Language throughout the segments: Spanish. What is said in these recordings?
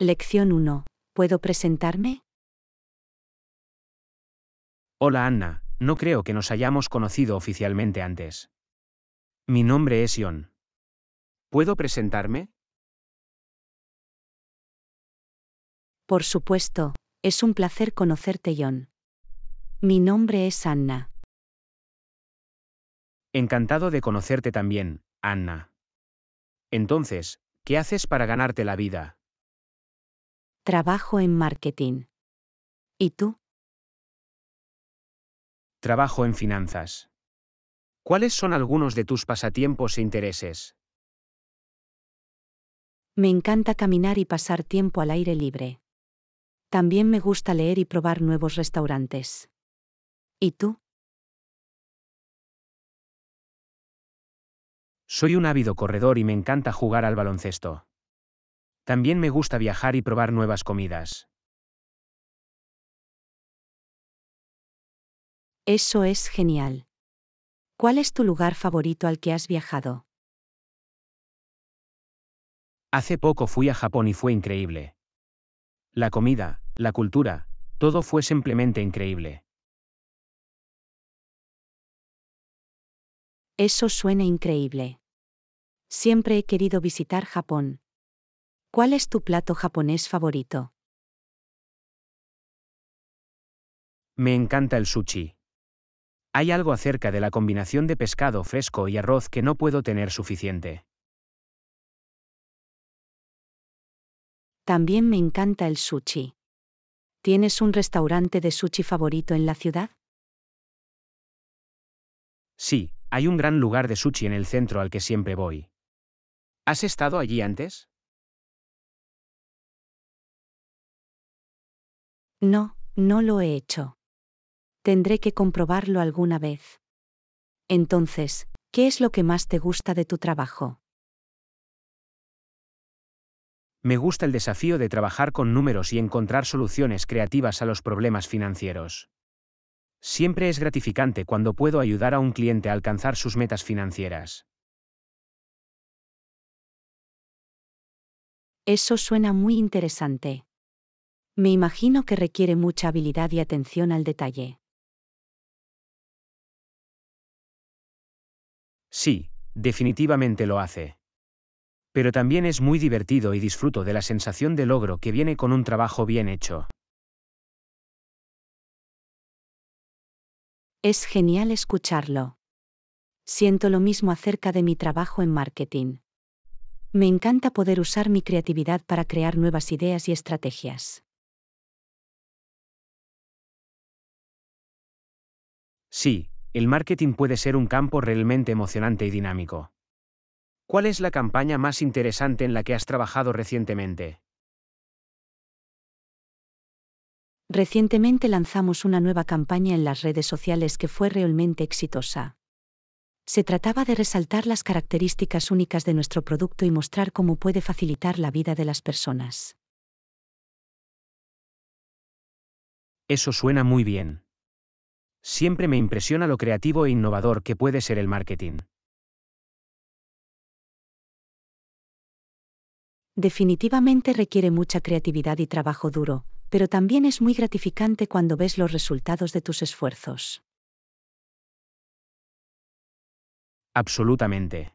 Lección 1. ¿Puedo presentarme? Hola Anna, no creo que nos hayamos conocido oficialmente antes. Mi nombre es Ion. ¿Puedo presentarme? Por supuesto, es un placer conocerte Ion. Mi nombre es Anna. Encantado de conocerte también, Anna. Entonces, ¿qué haces para ganarte la vida? Trabajo en marketing. ¿Y tú? Trabajo en finanzas. ¿Cuáles son algunos de tus pasatiempos e intereses? Me encanta caminar y pasar tiempo al aire libre. También me gusta leer y probar nuevos restaurantes. ¿Y tú? Soy un ávido corredor y me encanta jugar al baloncesto. También me gusta viajar y probar nuevas comidas. Eso es genial. ¿Cuál es tu lugar favorito al que has viajado? Hace poco fui a Japón y fue increíble. La comida, la cultura, todo fue simplemente increíble. Eso suena increíble. Siempre he querido visitar Japón. ¿Cuál es tu plato japonés favorito? Me encanta el sushi. Hay algo acerca de la combinación de pescado fresco y arroz que no puedo tener suficiente. También me encanta el sushi. ¿Tienes un restaurante de sushi favorito en la ciudad? Sí, hay un gran lugar de sushi en el centro al que siempre voy. ¿Has estado allí antes? No, no lo he hecho. Tendré que comprobarlo alguna vez. Entonces, ¿qué es lo que más te gusta de tu trabajo? Me gusta el desafío de trabajar con números y encontrar soluciones creativas a los problemas financieros. Siempre es gratificante cuando puedo ayudar a un cliente a alcanzar sus metas financieras. Eso suena muy interesante. Me imagino que requiere mucha habilidad y atención al detalle. Sí, definitivamente lo hace. Pero también es muy divertido y disfruto de la sensación de logro que viene con un trabajo bien hecho. Es genial escucharlo. Siento lo mismo acerca de mi trabajo en marketing. Me encanta poder usar mi creatividad para crear nuevas ideas y estrategias. Sí, el marketing puede ser un campo realmente emocionante y dinámico. ¿Cuál es la campaña más interesante en la que has trabajado recientemente? Recientemente lanzamos una nueva campaña en las redes sociales que fue realmente exitosa. Se trataba de resaltar las características únicas de nuestro producto y mostrar cómo puede facilitar la vida de las personas. Eso suena muy bien. Siempre me impresiona lo creativo e innovador que puede ser el marketing. Definitivamente requiere mucha creatividad y trabajo duro, pero también es muy gratificante cuando ves los resultados de tus esfuerzos. Absolutamente.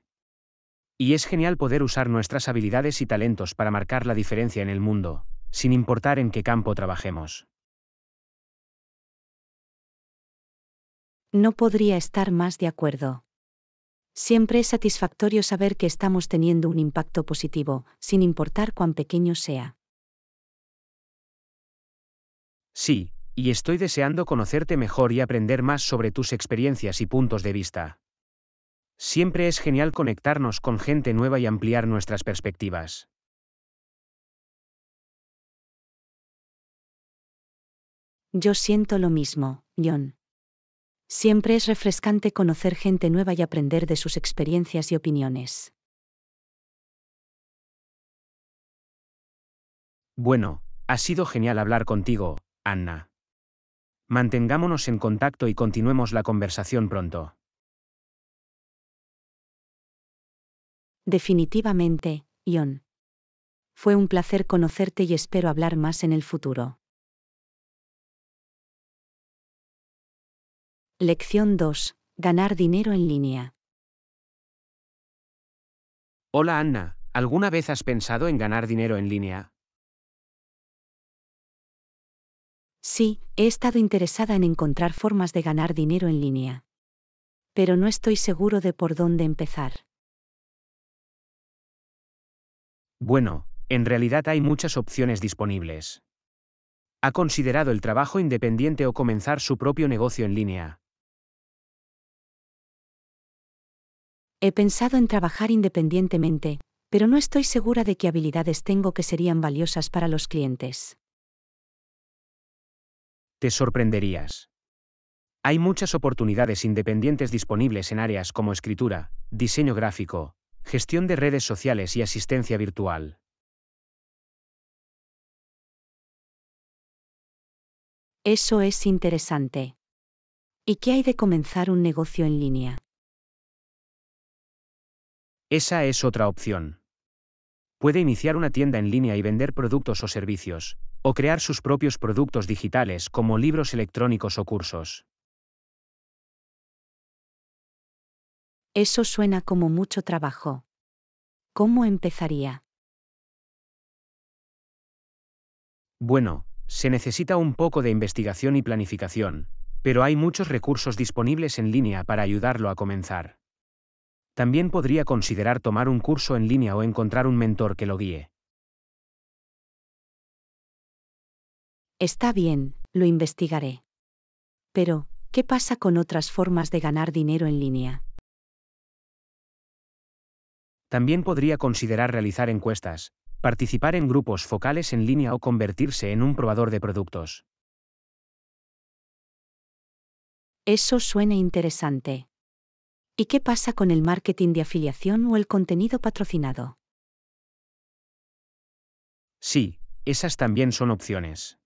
Y es genial poder usar nuestras habilidades y talentos para marcar la diferencia en el mundo, sin importar en qué campo trabajemos. No podría estar más de acuerdo. Siempre es satisfactorio saber que estamos teniendo un impacto positivo, sin importar cuán pequeño sea. Sí, y estoy deseando conocerte mejor y aprender más sobre tus experiencias y puntos de vista. Siempre es genial conectarnos con gente nueva y ampliar nuestras perspectivas. Yo siento lo mismo, John. Siempre es refrescante conocer gente nueva y aprender de sus experiencias y opiniones. Bueno, ha sido genial hablar contigo, Anna. Mantengámonos en contacto y continuemos la conversación pronto. Definitivamente, Ion. Fue un placer conocerte y espero hablar más en el futuro. Lección 2. Ganar dinero en línea. Hola Anna, ¿alguna vez has pensado en ganar dinero en línea? Sí, he estado interesada en encontrar formas de ganar dinero en línea. Pero no estoy seguro de por dónde empezar. Bueno, en realidad hay muchas opciones disponibles. ¿Ha considerado el trabajo independiente o comenzar su propio negocio en línea? He pensado en trabajar independientemente, pero no estoy segura de qué habilidades tengo que serían valiosas para los clientes. Te sorprenderías. Hay muchas oportunidades independientes disponibles en áreas como escritura, diseño gráfico, gestión de redes sociales y asistencia virtual. Eso es interesante. ¿Y qué hay de comenzar un negocio en línea? Esa es otra opción. Puede iniciar una tienda en línea y vender productos o servicios, o crear sus propios productos digitales como libros electrónicos o cursos. Eso suena como mucho trabajo. ¿Cómo empezaría? Bueno, se necesita un poco de investigación y planificación, pero hay muchos recursos disponibles en línea para ayudarlo a comenzar. También podría considerar tomar un curso en línea o encontrar un mentor que lo guíe. Está bien, lo investigaré. Pero, ¿qué pasa con otras formas de ganar dinero en línea? También podría considerar realizar encuestas, participar en grupos focales en línea o convertirse en un probador de productos. Eso suena interesante. ¿Y qué pasa con el marketing de afiliación o el contenido patrocinado? Sí, esas también son opciones.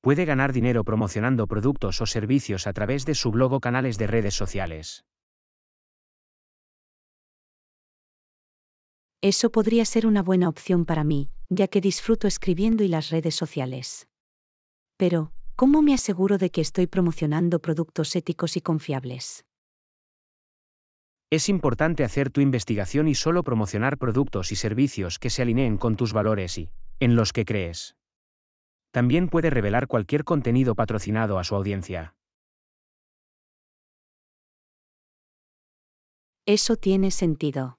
Puede ganar dinero promocionando productos o servicios a través de su blog o canales de redes sociales. Eso podría ser una buena opción para mí, ya que disfruto escribiendo y las redes sociales. Pero, ¿cómo me aseguro de que estoy promocionando productos éticos y confiables? Es importante hacer tu investigación y solo promocionar productos y servicios que se alineen con tus valores y en los que crees. También puede revelar cualquier contenido patrocinado a su audiencia. Eso tiene sentido.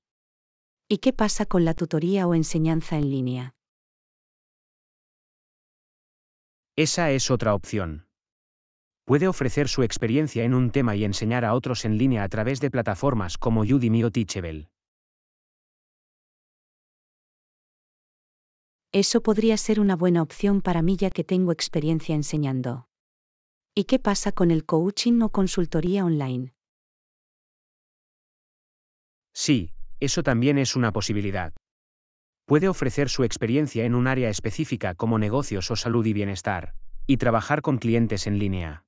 ¿Y qué pasa con la tutoría o enseñanza en línea? Esa es otra opción puede ofrecer su experiencia en un tema y enseñar a otros en línea a través de plataformas como Udemy o Teachable. Eso podría ser una buena opción para mí ya que tengo experiencia enseñando. ¿Y qué pasa con el coaching o consultoría online? Sí, eso también es una posibilidad. Puede ofrecer su experiencia en un área específica como negocios o salud y bienestar, y trabajar con clientes en línea.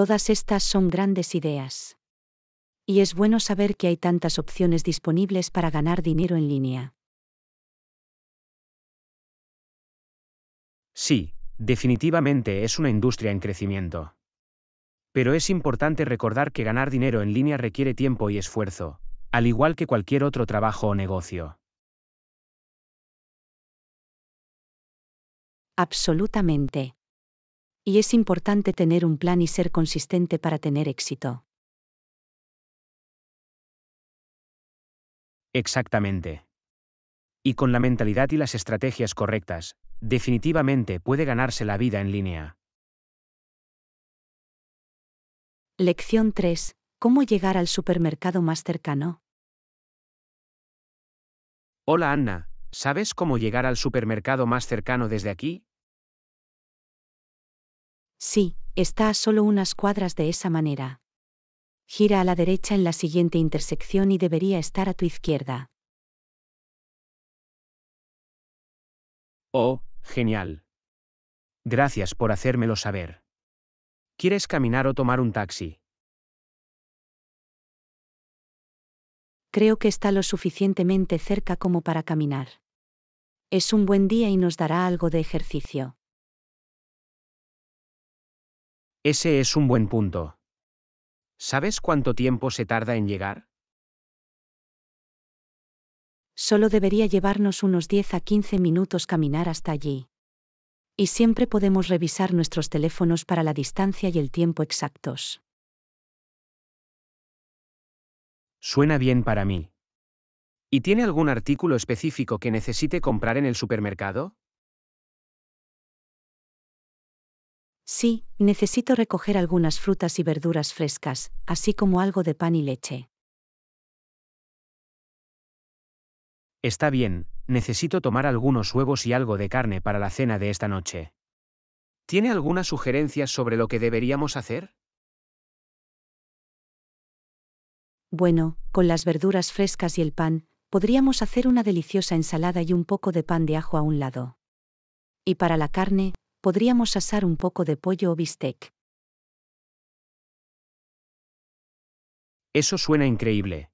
Todas estas son grandes ideas. Y es bueno saber que hay tantas opciones disponibles para ganar dinero en línea. Sí, definitivamente es una industria en crecimiento. Pero es importante recordar que ganar dinero en línea requiere tiempo y esfuerzo, al igual que cualquier otro trabajo o negocio. Absolutamente y es importante tener un plan y ser consistente para tener éxito. Exactamente. Y con la mentalidad y las estrategias correctas, definitivamente puede ganarse la vida en línea. Lección 3. ¿Cómo llegar al supermercado más cercano? Hola Anna, ¿sabes cómo llegar al supermercado más cercano desde aquí? Sí, está a solo unas cuadras de esa manera. Gira a la derecha en la siguiente intersección y debería estar a tu izquierda. Oh, genial. Gracias por hacérmelo saber. ¿Quieres caminar o tomar un taxi? Creo que está lo suficientemente cerca como para caminar. Es un buen día y nos dará algo de ejercicio. Ese es un buen punto. ¿Sabes cuánto tiempo se tarda en llegar? Solo debería llevarnos unos 10 a 15 minutos caminar hasta allí. Y siempre podemos revisar nuestros teléfonos para la distancia y el tiempo exactos. Suena bien para mí. ¿Y tiene algún artículo específico que necesite comprar en el supermercado? Sí, necesito recoger algunas frutas y verduras frescas, así como algo de pan y leche. Está bien, necesito tomar algunos huevos y algo de carne para la cena de esta noche. ¿Tiene alguna sugerencia sobre lo que deberíamos hacer? Bueno, con las verduras frescas y el pan, podríamos hacer una deliciosa ensalada y un poco de pan de ajo a un lado. Y para la carne, podríamos asar un poco de pollo o bistec. Eso suena increíble.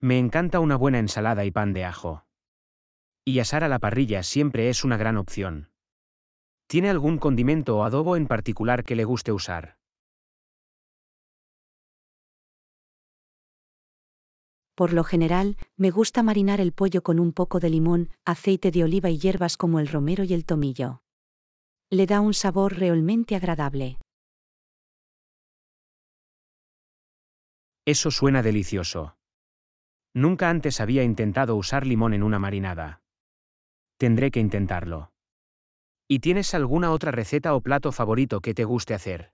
Me encanta una buena ensalada y pan de ajo. Y asar a la parrilla siempre es una gran opción. ¿Tiene algún condimento o adobo en particular que le guste usar? Por lo general, me gusta marinar el pollo con un poco de limón, aceite de oliva y hierbas como el romero y el tomillo le da un sabor realmente agradable. Eso suena delicioso. Nunca antes había intentado usar limón en una marinada. Tendré que intentarlo. ¿Y tienes alguna otra receta o plato favorito que te guste hacer?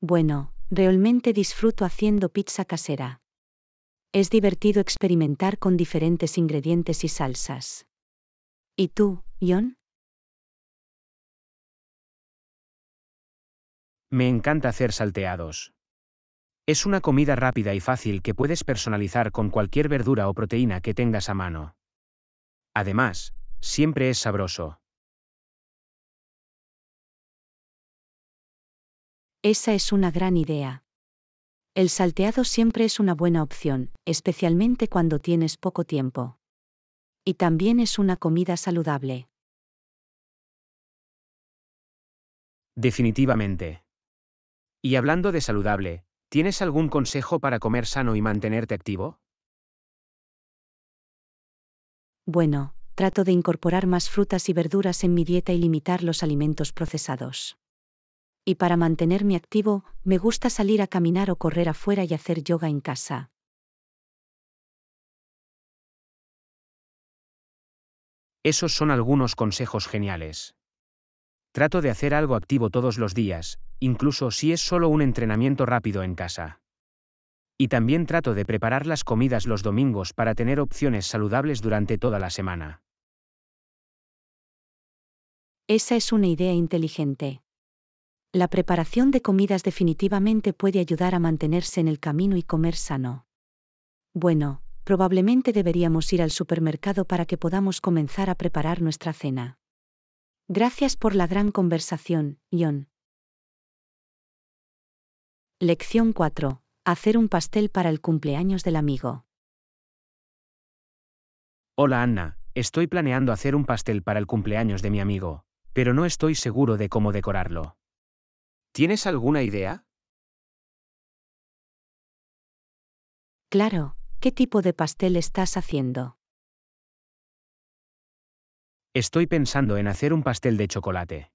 Bueno, realmente disfruto haciendo pizza casera. Es divertido experimentar con diferentes ingredientes y salsas. ¿Y tú, John? Me encanta hacer salteados. Es una comida rápida y fácil que puedes personalizar con cualquier verdura o proteína que tengas a mano. Además, siempre es sabroso. Esa es una gran idea. El salteado siempre es una buena opción, especialmente cuando tienes poco tiempo. Y también es una comida saludable. Definitivamente. Y hablando de saludable, ¿tienes algún consejo para comer sano y mantenerte activo? Bueno, trato de incorporar más frutas y verduras en mi dieta y limitar los alimentos procesados y para mantenerme activo, me gusta salir a caminar o correr afuera y hacer yoga en casa. Esos son algunos consejos geniales. Trato de hacer algo activo todos los días, incluso si es solo un entrenamiento rápido en casa. Y también trato de preparar las comidas los domingos para tener opciones saludables durante toda la semana. Esa es una idea inteligente. La preparación de comidas definitivamente puede ayudar a mantenerse en el camino y comer sano. Bueno, probablemente deberíamos ir al supermercado para que podamos comenzar a preparar nuestra cena. Gracias por la gran conversación, John. Lección 4. Hacer un pastel para el cumpleaños del amigo. Hola Anna, estoy planeando hacer un pastel para el cumpleaños de mi amigo, pero no estoy seguro de cómo decorarlo. ¿Tienes alguna idea? Claro, ¿qué tipo de pastel estás haciendo? Estoy pensando en hacer un pastel de chocolate.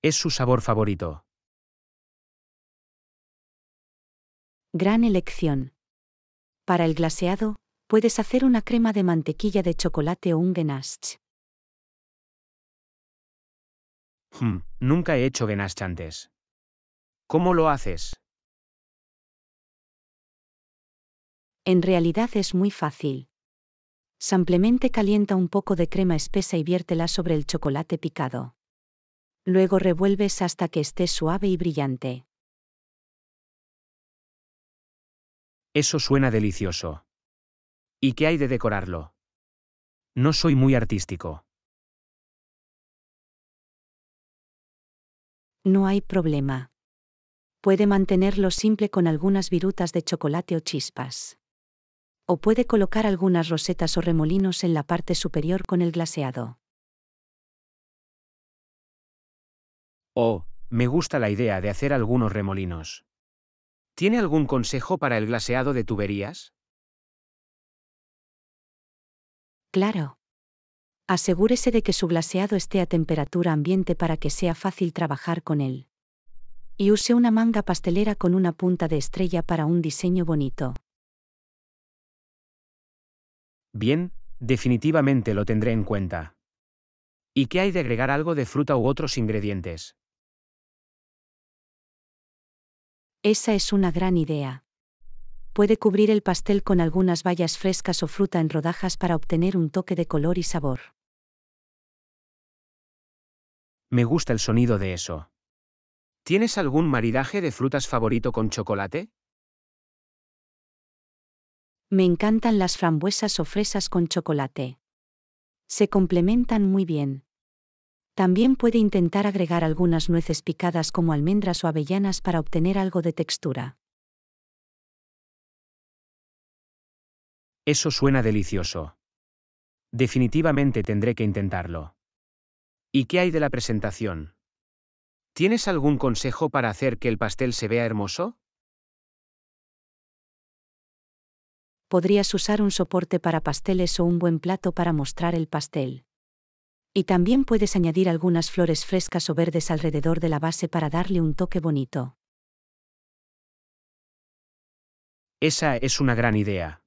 Es su sabor favorito. Gran elección. Para el glaseado, puedes hacer una crema de mantequilla de chocolate o un ganache. Hmm, nunca he hecho ganache antes. ¿Cómo lo haces? En realidad es muy fácil. Simplemente calienta un poco de crema espesa y viértela sobre el chocolate picado. Luego revuelves hasta que esté suave y brillante. Eso suena delicioso. ¿Y qué hay de decorarlo? No soy muy artístico. No hay problema. Puede mantenerlo simple con algunas virutas de chocolate o chispas. O puede colocar algunas rosetas o remolinos en la parte superior con el glaseado. Oh, me gusta la idea de hacer algunos remolinos. ¿Tiene algún consejo para el glaseado de tuberías? Claro. Asegúrese de que su glaseado esté a temperatura ambiente para que sea fácil trabajar con él y use una manga pastelera con una punta de estrella para un diseño bonito. Bien, definitivamente lo tendré en cuenta. ¿Y qué hay de agregar algo de fruta u otros ingredientes? Esa es una gran idea. Puede cubrir el pastel con algunas bayas frescas o fruta en rodajas para obtener un toque de color y sabor. Me gusta el sonido de eso. ¿Tienes algún maridaje de frutas favorito con chocolate? Me encantan las frambuesas o fresas con chocolate. Se complementan muy bien. También puede intentar agregar algunas nueces picadas como almendras o avellanas para obtener algo de textura. Eso suena delicioso. Definitivamente tendré que intentarlo. ¿Y qué hay de la presentación? ¿Tienes algún consejo para hacer que el pastel se vea hermoso? Podrías usar un soporte para pasteles o un buen plato para mostrar el pastel. Y también puedes añadir algunas flores frescas o verdes alrededor de la base para darle un toque bonito. Esa es una gran idea.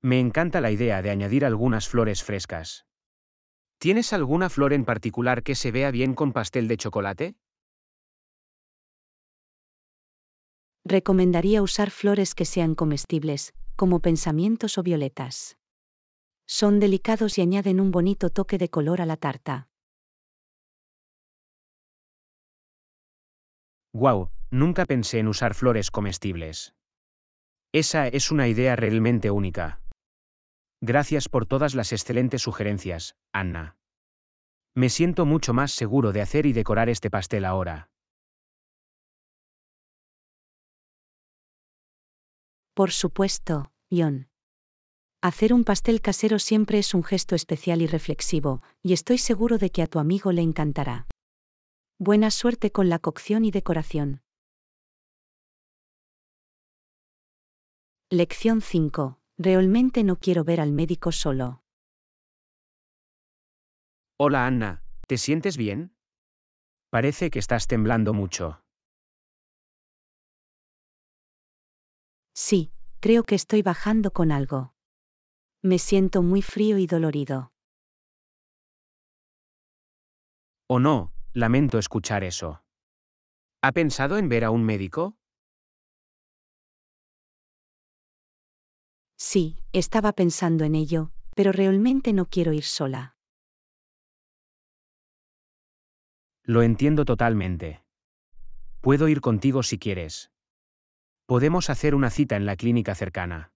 Me encanta la idea de añadir algunas flores frescas. ¿Tienes alguna flor en particular que se vea bien con pastel de chocolate? Recomendaría usar flores que sean comestibles, como pensamientos o violetas. Son delicados y añaden un bonito toque de color a la tarta. Guau, nunca pensé en usar flores comestibles. Esa es una idea realmente única. Gracias por todas las excelentes sugerencias, Anna. Me siento mucho más seguro de hacer y decorar este pastel ahora. Por supuesto, John. Hacer un pastel casero siempre es un gesto especial y reflexivo, y estoy seguro de que a tu amigo le encantará. Buena suerte con la cocción y decoración. Lección 5. Realmente no quiero ver al médico solo. Hola Anna, ¿te sientes bien? Parece que estás temblando mucho. Sí, creo que estoy bajando con algo. Me siento muy frío y dolorido. Oh no, lamento escuchar eso. ¿Ha pensado en ver a un médico? Sí, estaba pensando en ello, pero realmente no quiero ir sola. Lo entiendo totalmente. Puedo ir contigo si quieres. Podemos hacer una cita en la clínica cercana.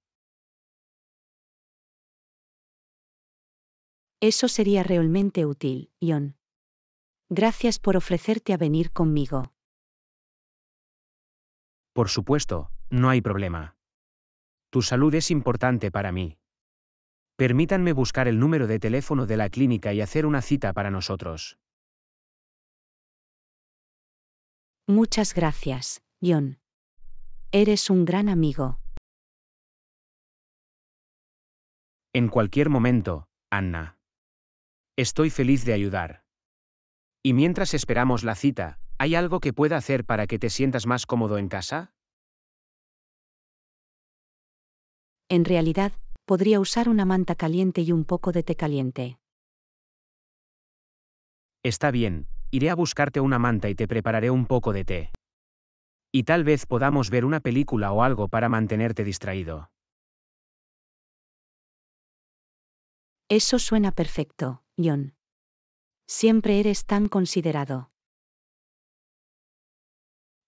Eso sería realmente útil, Ion. Gracias por ofrecerte a venir conmigo. Por supuesto, no hay problema. Tu salud es importante para mí. Permítanme buscar el número de teléfono de la clínica y hacer una cita para nosotros. Muchas gracias, John. Eres un gran amigo. En cualquier momento, Anna. Estoy feliz de ayudar. Y mientras esperamos la cita, ¿hay algo que pueda hacer para que te sientas más cómodo en casa? En realidad, podría usar una manta caliente y un poco de té caliente. Está bien, iré a buscarte una manta y te prepararé un poco de té. Y tal vez podamos ver una película o algo para mantenerte distraído. Eso suena perfecto, John. Siempre eres tan considerado.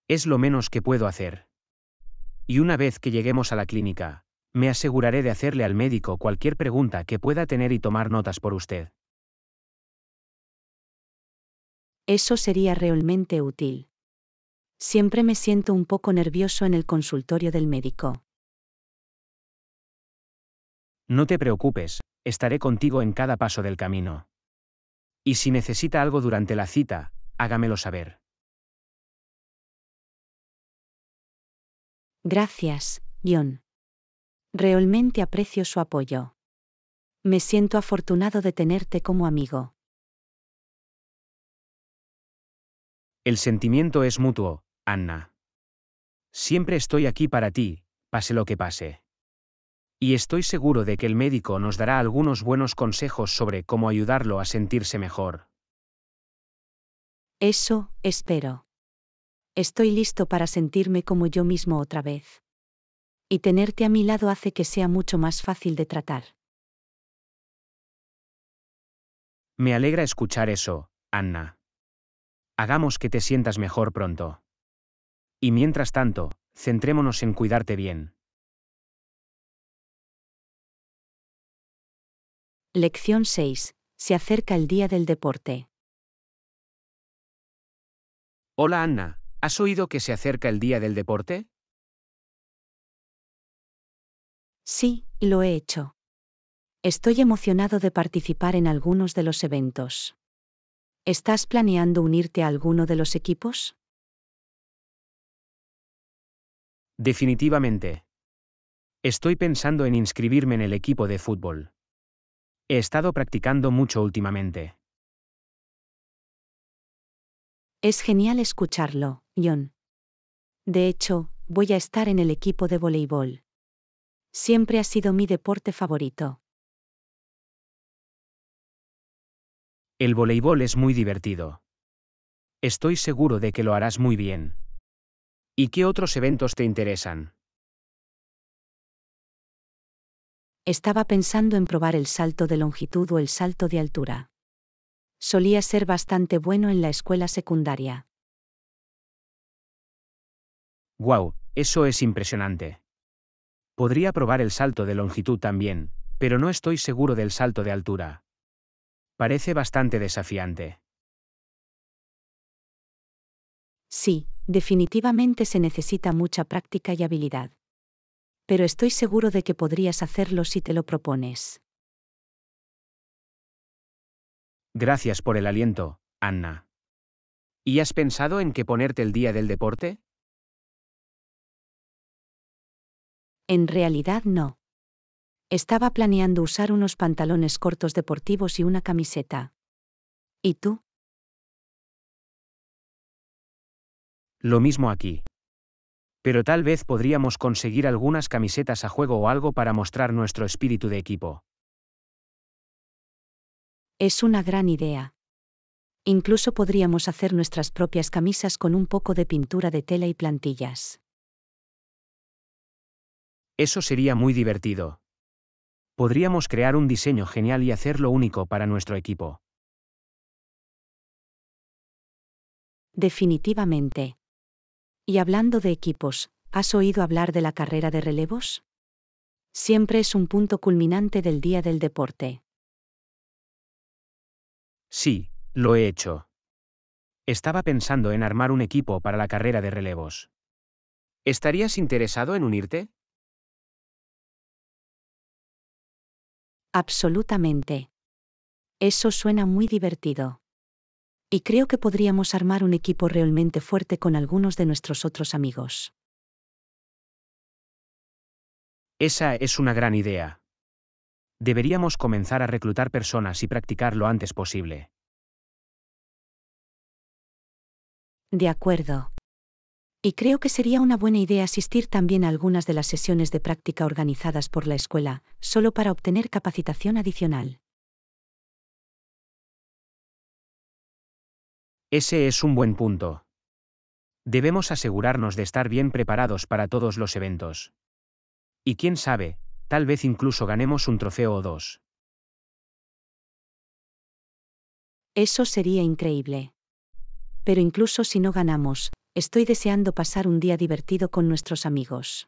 Es lo menos que puedo hacer. Y una vez que lleguemos a la clínica, me aseguraré de hacerle al médico cualquier pregunta que pueda tener y tomar notas por usted. Eso sería realmente útil. Siempre me siento un poco nervioso en el consultorio del médico. No te preocupes, estaré contigo en cada paso del camino. Y si necesita algo durante la cita, hágamelo saber. Gracias, John. Realmente aprecio su apoyo. Me siento afortunado de tenerte como amigo. El sentimiento es mutuo, Anna. Siempre estoy aquí para ti, pase lo que pase. Y estoy seguro de que el médico nos dará algunos buenos consejos sobre cómo ayudarlo a sentirse mejor. Eso, espero. Estoy listo para sentirme como yo mismo otra vez y tenerte a mi lado hace que sea mucho más fácil de tratar. Me alegra escuchar eso, Anna. Hagamos que te sientas mejor pronto. Y mientras tanto, centrémonos en cuidarte bien. Lección 6. Se acerca el día del deporte. Hola Anna, ¿has oído que se acerca el día del deporte? Sí, lo he hecho. Estoy emocionado de participar en algunos de los eventos. ¿Estás planeando unirte a alguno de los equipos? Definitivamente. Estoy pensando en inscribirme en el equipo de fútbol. He estado practicando mucho últimamente. Es genial escucharlo, John. De hecho, voy a estar en el equipo de voleibol siempre ha sido mi deporte favorito. El voleibol es muy divertido. Estoy seguro de que lo harás muy bien. ¿Y qué otros eventos te interesan? Estaba pensando en probar el salto de longitud o el salto de altura. Solía ser bastante bueno en la escuela secundaria. ¡Guau! eso es impresionante. Podría probar el salto de longitud también, pero no estoy seguro del salto de altura. Parece bastante desafiante. Sí, definitivamente se necesita mucha práctica y habilidad. Pero estoy seguro de que podrías hacerlo si te lo propones. Gracias por el aliento, Anna. ¿Y has pensado en qué ponerte el día del deporte? En realidad no. Estaba planeando usar unos pantalones cortos deportivos y una camiseta. ¿Y tú? Lo mismo aquí. Pero tal vez podríamos conseguir algunas camisetas a juego o algo para mostrar nuestro espíritu de equipo. Es una gran idea. Incluso podríamos hacer nuestras propias camisas con un poco de pintura de tela y plantillas. Eso sería muy divertido. Podríamos crear un diseño genial y hacerlo único para nuestro equipo. Definitivamente. Y hablando de equipos, ¿has oído hablar de la carrera de relevos? Siempre es un punto culminante del día del deporte. Sí, lo he hecho. Estaba pensando en armar un equipo para la carrera de relevos. ¿Estarías interesado en unirte? Absolutamente. Eso suena muy divertido. Y creo que podríamos armar un equipo realmente fuerte con algunos de nuestros otros amigos. Esa es una gran idea. Deberíamos comenzar a reclutar personas y practicar lo antes posible. De acuerdo y creo que sería una buena idea asistir también a algunas de las sesiones de práctica organizadas por la escuela, solo para obtener capacitación adicional. Ese es un buen punto. Debemos asegurarnos de estar bien preparados para todos los eventos. Y quién sabe, tal vez incluso ganemos un trofeo o dos. Eso sería increíble. Pero incluso si no ganamos, Estoy deseando pasar un día divertido con nuestros amigos.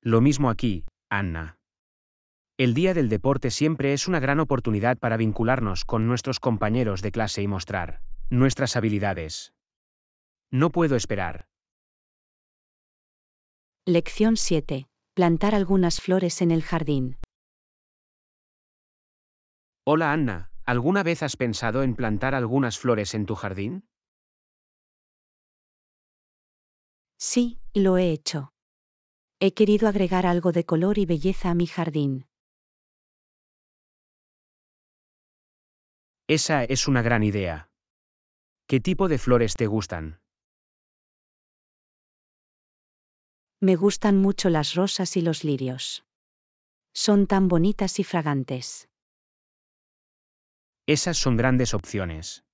Lo mismo aquí, Anna. El día del deporte siempre es una gran oportunidad para vincularnos con nuestros compañeros de clase y mostrar nuestras habilidades. No puedo esperar. Lección 7. Plantar algunas flores en el jardín. Hola Anna, ¿Alguna vez has pensado en plantar algunas flores en tu jardín? Sí, lo he hecho. He querido agregar algo de color y belleza a mi jardín. Esa es una gran idea. ¿Qué tipo de flores te gustan? Me gustan mucho las rosas y los lirios. Son tan bonitas y fragantes. Esas son grandes opciones.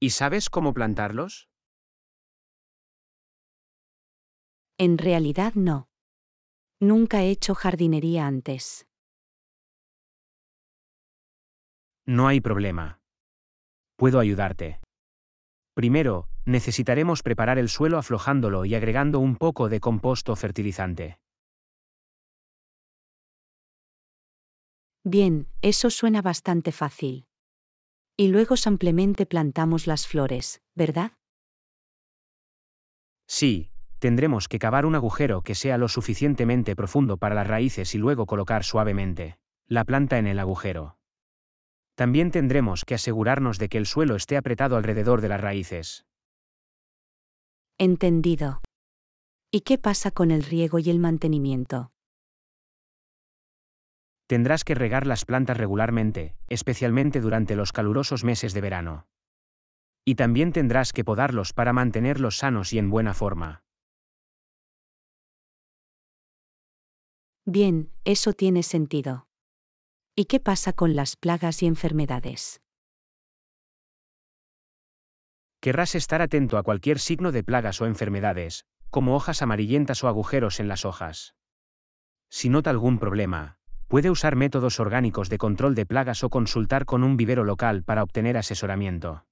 ¿Y sabes cómo plantarlos? En realidad no. Nunca he hecho jardinería antes. No hay problema. Puedo ayudarte. Primero, necesitaremos preparar el suelo aflojándolo y agregando un poco de composto fertilizante. Bien, eso suena bastante fácil. Y luego simplemente plantamos las flores, ¿verdad? Sí, tendremos que cavar un agujero que sea lo suficientemente profundo para las raíces y luego colocar suavemente la planta en el agujero. También tendremos que asegurarnos de que el suelo esté apretado alrededor de las raíces. Entendido. ¿Y qué pasa con el riego y el mantenimiento? tendrás que regar las plantas regularmente, especialmente durante los calurosos meses de verano. Y también tendrás que podarlos para mantenerlos sanos y en buena forma. Bien, eso tiene sentido. ¿Y qué pasa con las plagas y enfermedades? Querrás estar atento a cualquier signo de plagas o enfermedades, como hojas amarillentas o agujeros en las hojas. Si nota algún problema, puede usar métodos orgánicos de control de plagas o consultar con un vivero local para obtener asesoramiento.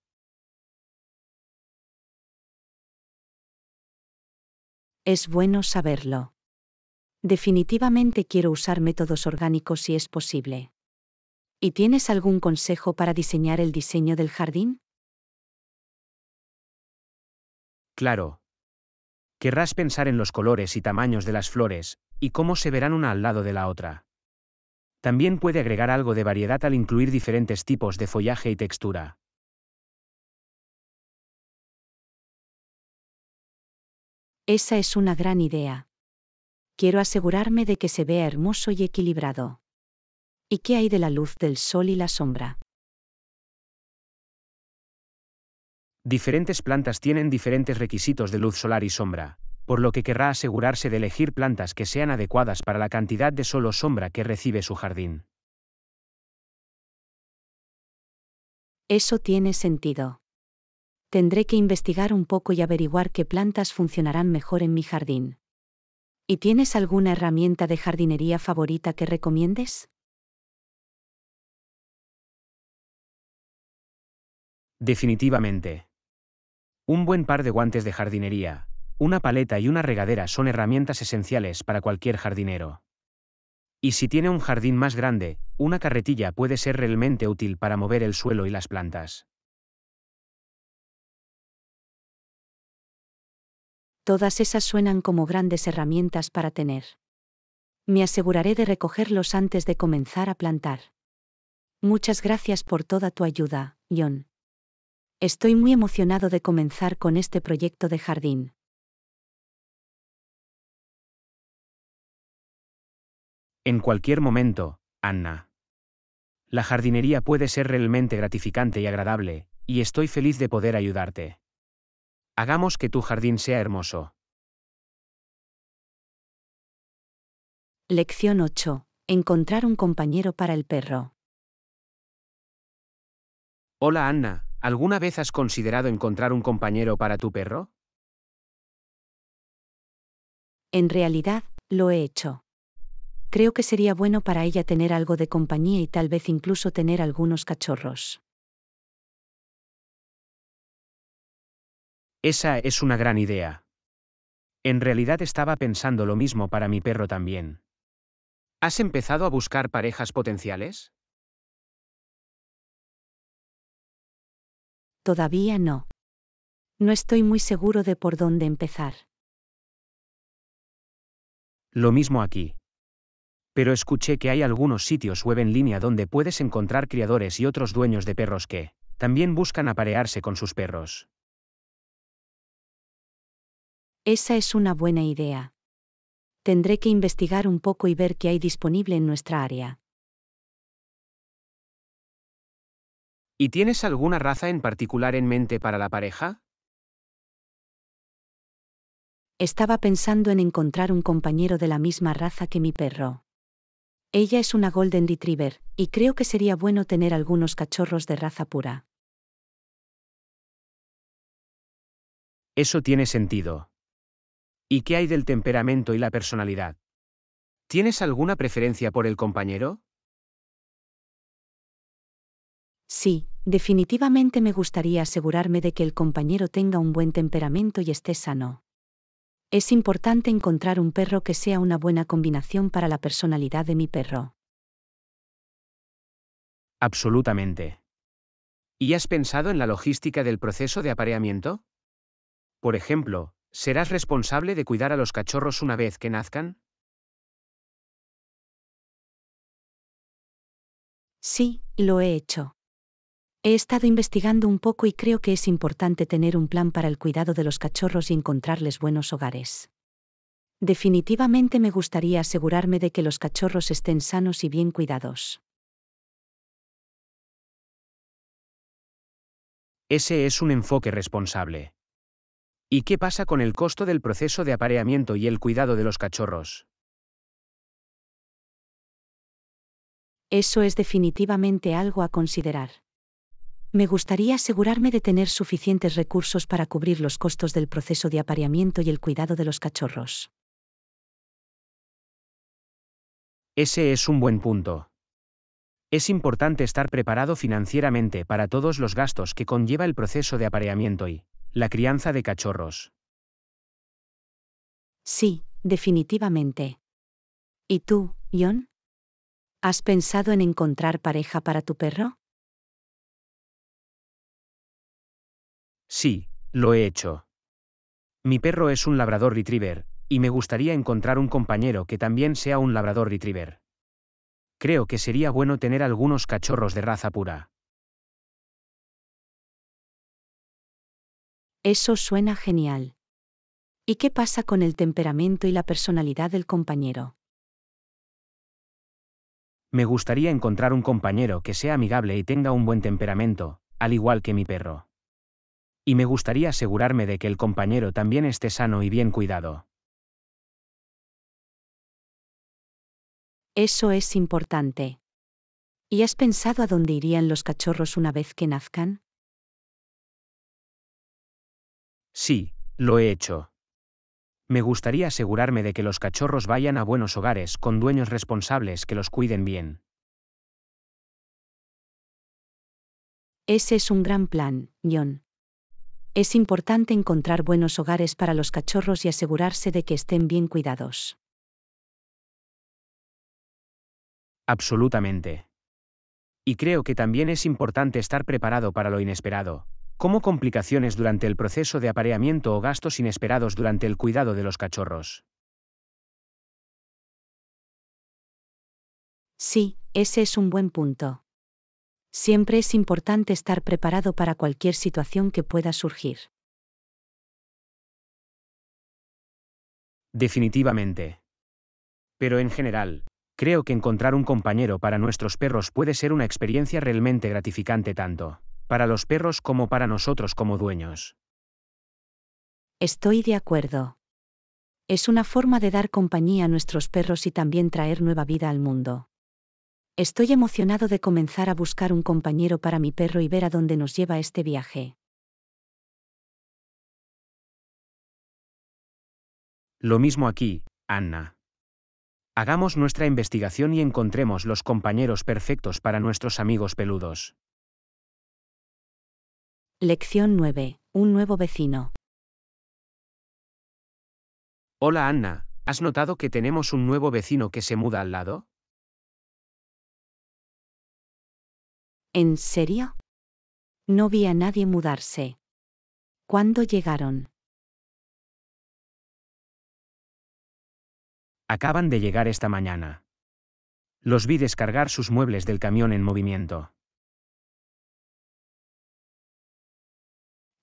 Es bueno saberlo. Definitivamente quiero usar métodos orgánicos si es posible. ¿Y tienes algún consejo para diseñar el diseño del jardín? Claro. Querrás pensar en los colores y tamaños de las flores, y cómo se verán una al lado de la otra. También puede agregar algo de variedad al incluir diferentes tipos de follaje y textura. Esa es una gran idea. Quiero asegurarme de que se vea hermoso y equilibrado. ¿Y qué hay de la luz del sol y la sombra? Diferentes plantas tienen diferentes requisitos de luz solar y sombra por lo que querrá asegurarse de elegir plantas que sean adecuadas para la cantidad de sol o sombra que recibe su jardín. Eso tiene sentido. Tendré que investigar un poco y averiguar qué plantas funcionarán mejor en mi jardín. ¿Y tienes alguna herramienta de jardinería favorita que recomiendes? Definitivamente. Un buen par de guantes de jardinería, una paleta y una regadera son herramientas esenciales para cualquier jardinero. Y si tiene un jardín más grande, una carretilla puede ser realmente útil para mover el suelo y las plantas. Todas esas suenan como grandes herramientas para tener. Me aseguraré de recogerlos antes de comenzar a plantar. Muchas gracias por toda tu ayuda, John. Estoy muy emocionado de comenzar con este proyecto de jardín. En cualquier momento, Anna. La jardinería puede ser realmente gratificante y agradable, y estoy feliz de poder ayudarte. Hagamos que tu jardín sea hermoso. Lección 8. Encontrar un compañero para el perro. Hola Anna, ¿alguna vez has considerado encontrar un compañero para tu perro? En realidad, lo he hecho creo que sería bueno para ella tener algo de compañía y tal vez incluso tener algunos cachorros. Esa es una gran idea. En realidad estaba pensando lo mismo para mi perro también. ¿Has empezado a buscar parejas potenciales? Todavía no. No estoy muy seguro de por dónde empezar. Lo mismo aquí pero escuché que hay algunos sitios web en línea donde puedes encontrar criadores y otros dueños de perros que, también buscan aparearse con sus perros. Esa es una buena idea. Tendré que investigar un poco y ver qué hay disponible en nuestra área. ¿Y tienes alguna raza en particular en mente para la pareja? Estaba pensando en encontrar un compañero de la misma raza que mi perro. Ella es una Golden Retriever, y creo que sería bueno tener algunos cachorros de raza pura. Eso tiene sentido. ¿Y qué hay del temperamento y la personalidad? ¿Tienes alguna preferencia por el compañero? Sí, definitivamente me gustaría asegurarme de que el compañero tenga un buen temperamento y esté sano. Es importante encontrar un perro que sea una buena combinación para la personalidad de mi perro. Absolutamente. ¿Y has pensado en la logística del proceso de apareamiento? Por ejemplo, ¿serás responsable de cuidar a los cachorros una vez que nazcan? Sí, lo he hecho. He estado investigando un poco y creo que es importante tener un plan para el cuidado de los cachorros y encontrarles buenos hogares. Definitivamente me gustaría asegurarme de que los cachorros estén sanos y bien cuidados. Ese es un enfoque responsable. ¿Y qué pasa con el costo del proceso de apareamiento y el cuidado de los cachorros? Eso es definitivamente algo a considerar me gustaría asegurarme de tener suficientes recursos para cubrir los costos del proceso de apareamiento y el cuidado de los cachorros. Ese es un buen punto. Es importante estar preparado financieramente para todos los gastos que conlleva el proceso de apareamiento y la crianza de cachorros. Sí, definitivamente. ¿Y tú, John? ¿Has pensado en encontrar pareja para tu perro? Sí, lo he hecho. Mi perro es un labrador retriever, y me gustaría encontrar un compañero que también sea un labrador retriever. Creo que sería bueno tener algunos cachorros de raza pura. Eso suena genial. ¿Y qué pasa con el temperamento y la personalidad del compañero? Me gustaría encontrar un compañero que sea amigable y tenga un buen temperamento, al igual que mi perro y me gustaría asegurarme de que el compañero también esté sano y bien cuidado. Eso es importante. ¿Y has pensado a dónde irían los cachorros una vez que nazcan? Sí, lo he hecho. Me gustaría asegurarme de que los cachorros vayan a buenos hogares con dueños responsables que los cuiden bien. Ese es un gran plan, John es importante encontrar buenos hogares para los cachorros y asegurarse de que estén bien cuidados. Absolutamente. Y creo que también es importante estar preparado para lo inesperado, como complicaciones durante el proceso de apareamiento o gastos inesperados durante el cuidado de los cachorros. Sí, ese es un buen punto. Siempre es importante estar preparado para cualquier situación que pueda surgir. Definitivamente. Pero en general, creo que encontrar un compañero para nuestros perros puede ser una experiencia realmente gratificante tanto para los perros como para nosotros como dueños. Estoy de acuerdo. Es una forma de dar compañía a nuestros perros y también traer nueva vida al mundo. Estoy emocionado de comenzar a buscar un compañero para mi perro y ver a dónde nos lleva este viaje. Lo mismo aquí, Anna. Hagamos nuestra investigación y encontremos los compañeros perfectos para nuestros amigos peludos. Lección 9. Un nuevo vecino. Hola Anna, ¿has notado que tenemos un nuevo vecino que se muda al lado? ¿En serio? No vi a nadie mudarse. ¿Cuándo llegaron? Acaban de llegar esta mañana. Los vi descargar sus muebles del camión en movimiento.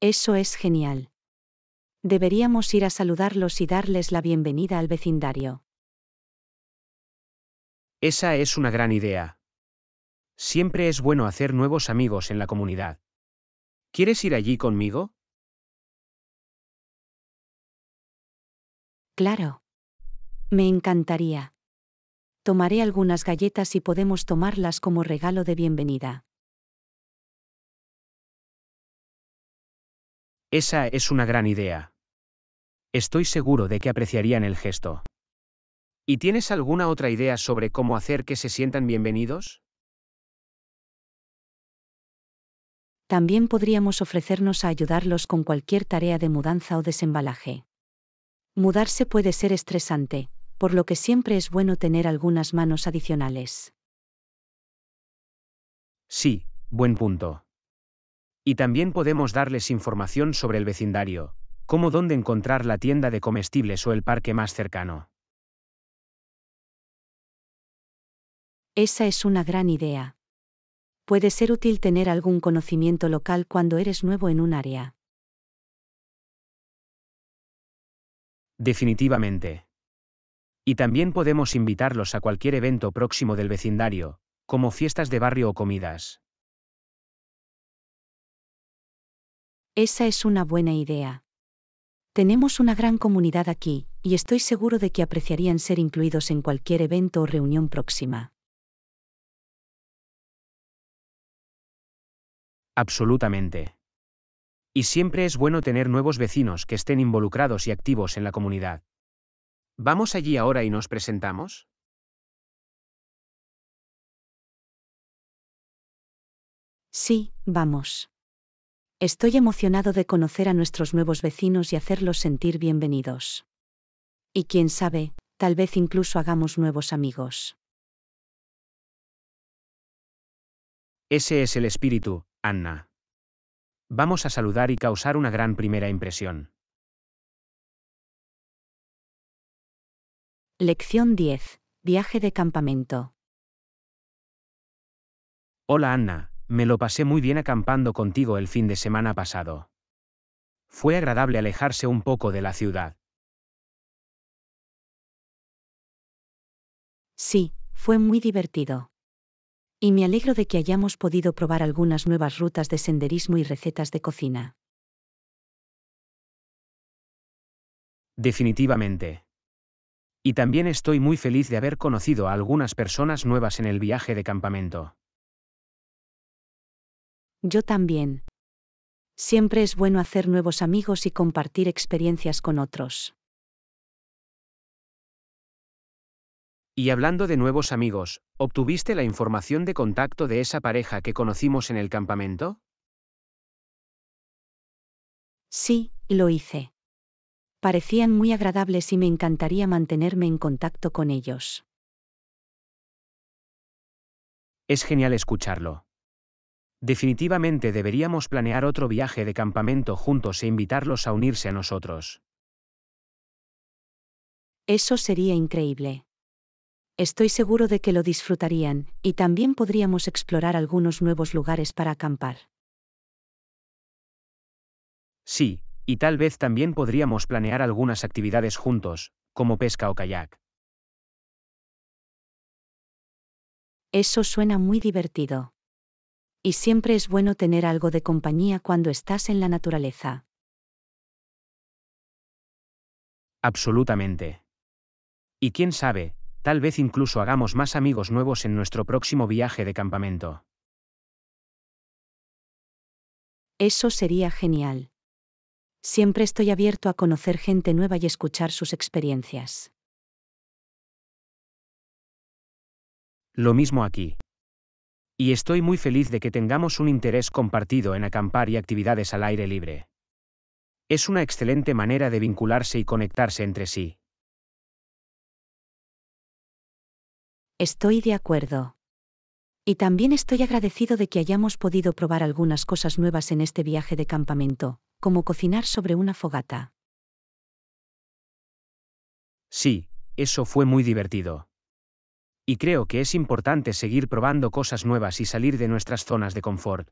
Eso es genial. Deberíamos ir a saludarlos y darles la bienvenida al vecindario. Esa es una gran idea, Siempre es bueno hacer nuevos amigos en la comunidad. ¿Quieres ir allí conmigo? Claro. Me encantaría. Tomaré algunas galletas y podemos tomarlas como regalo de bienvenida. Esa es una gran idea. Estoy seguro de que apreciarían el gesto. ¿Y tienes alguna otra idea sobre cómo hacer que se sientan bienvenidos? también podríamos ofrecernos a ayudarlos con cualquier tarea de mudanza o desembalaje. Mudarse puede ser estresante, por lo que siempre es bueno tener algunas manos adicionales. Sí, buen punto. Y también podemos darles información sobre el vecindario, como dónde encontrar la tienda de comestibles o el parque más cercano. Esa es una gran idea puede ser útil tener algún conocimiento local cuando eres nuevo en un área. Definitivamente. Y también podemos invitarlos a cualquier evento próximo del vecindario, como fiestas de barrio o comidas. Esa es una buena idea. Tenemos una gran comunidad aquí, y estoy seguro de que apreciarían ser incluidos en cualquier evento o reunión próxima. Absolutamente. Y siempre es bueno tener nuevos vecinos que estén involucrados y activos en la comunidad. ¿Vamos allí ahora y nos presentamos? Sí, vamos. Estoy emocionado de conocer a nuestros nuevos vecinos y hacerlos sentir bienvenidos. Y quién sabe, tal vez incluso hagamos nuevos amigos. Ese es el espíritu, Anna. Vamos a saludar y causar una gran primera impresión. Lección 10. Viaje de campamento. Hola Anna, me lo pasé muy bien acampando contigo el fin de semana pasado. Fue agradable alejarse un poco de la ciudad. Sí, fue muy divertido y me alegro de que hayamos podido probar algunas nuevas rutas de senderismo y recetas de cocina. Definitivamente. Y también estoy muy feliz de haber conocido a algunas personas nuevas en el viaje de campamento. Yo también. Siempre es bueno hacer nuevos amigos y compartir experiencias con otros. Y hablando de nuevos amigos, ¿obtuviste la información de contacto de esa pareja que conocimos en el campamento? Sí, lo hice. Parecían muy agradables y me encantaría mantenerme en contacto con ellos. Es genial escucharlo. Definitivamente deberíamos planear otro viaje de campamento juntos e invitarlos a unirse a nosotros. Eso sería increíble. Estoy seguro de que lo disfrutarían, y también podríamos explorar algunos nuevos lugares para acampar. Sí, y tal vez también podríamos planear algunas actividades juntos, como pesca o kayak. Eso suena muy divertido. Y siempre es bueno tener algo de compañía cuando estás en la naturaleza. Absolutamente. Y quién sabe, Tal vez incluso hagamos más amigos nuevos en nuestro próximo viaje de campamento. Eso sería genial. Siempre estoy abierto a conocer gente nueva y escuchar sus experiencias. Lo mismo aquí. Y estoy muy feliz de que tengamos un interés compartido en acampar y actividades al aire libre. Es una excelente manera de vincularse y conectarse entre sí. Estoy de acuerdo. Y también estoy agradecido de que hayamos podido probar algunas cosas nuevas en este viaje de campamento, como cocinar sobre una fogata. Sí, eso fue muy divertido. Y creo que es importante seguir probando cosas nuevas y salir de nuestras zonas de confort.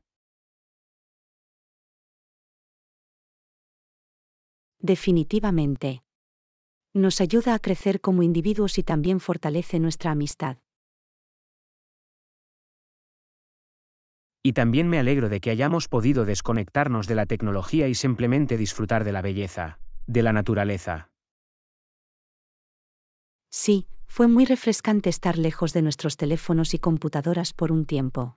Definitivamente nos ayuda a crecer como individuos y también fortalece nuestra amistad. Y también me alegro de que hayamos podido desconectarnos de la tecnología y simplemente disfrutar de la belleza, de la naturaleza. Sí, fue muy refrescante estar lejos de nuestros teléfonos y computadoras por un tiempo.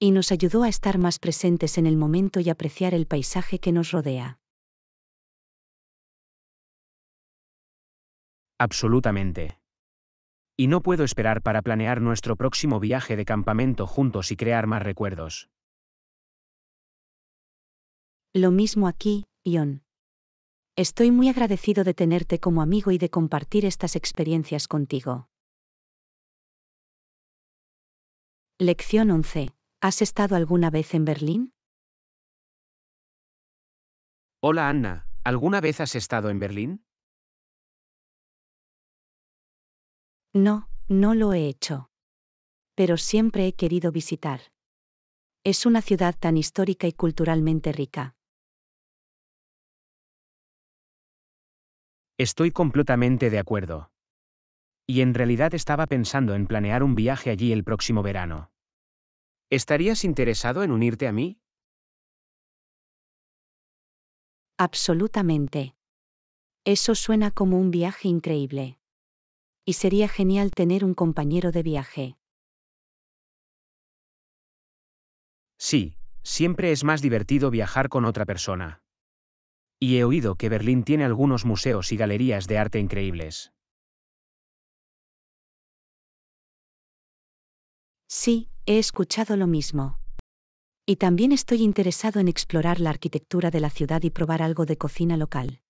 Y nos ayudó a estar más presentes en el momento y apreciar el paisaje que nos rodea. Absolutamente. Y no puedo esperar para planear nuestro próximo viaje de campamento juntos y crear más recuerdos. Lo mismo aquí, Ion. Estoy muy agradecido de tenerte como amigo y de compartir estas experiencias contigo. Lección 11. ¿Has estado alguna vez en Berlín? Hola Anna, ¿alguna vez has estado en Berlín? No, no lo he hecho. Pero siempre he querido visitar. Es una ciudad tan histórica y culturalmente rica. Estoy completamente de acuerdo. Y en realidad estaba pensando en planear un viaje allí el próximo verano. ¿Estarías interesado en unirte a mí? Absolutamente. Eso suena como un viaje increíble. Y sería genial tener un compañero de viaje. Sí, siempre es más divertido viajar con otra persona. Y he oído que Berlín tiene algunos museos y galerías de arte increíbles. Sí, he escuchado lo mismo. Y también estoy interesado en explorar la arquitectura de la ciudad y probar algo de cocina local.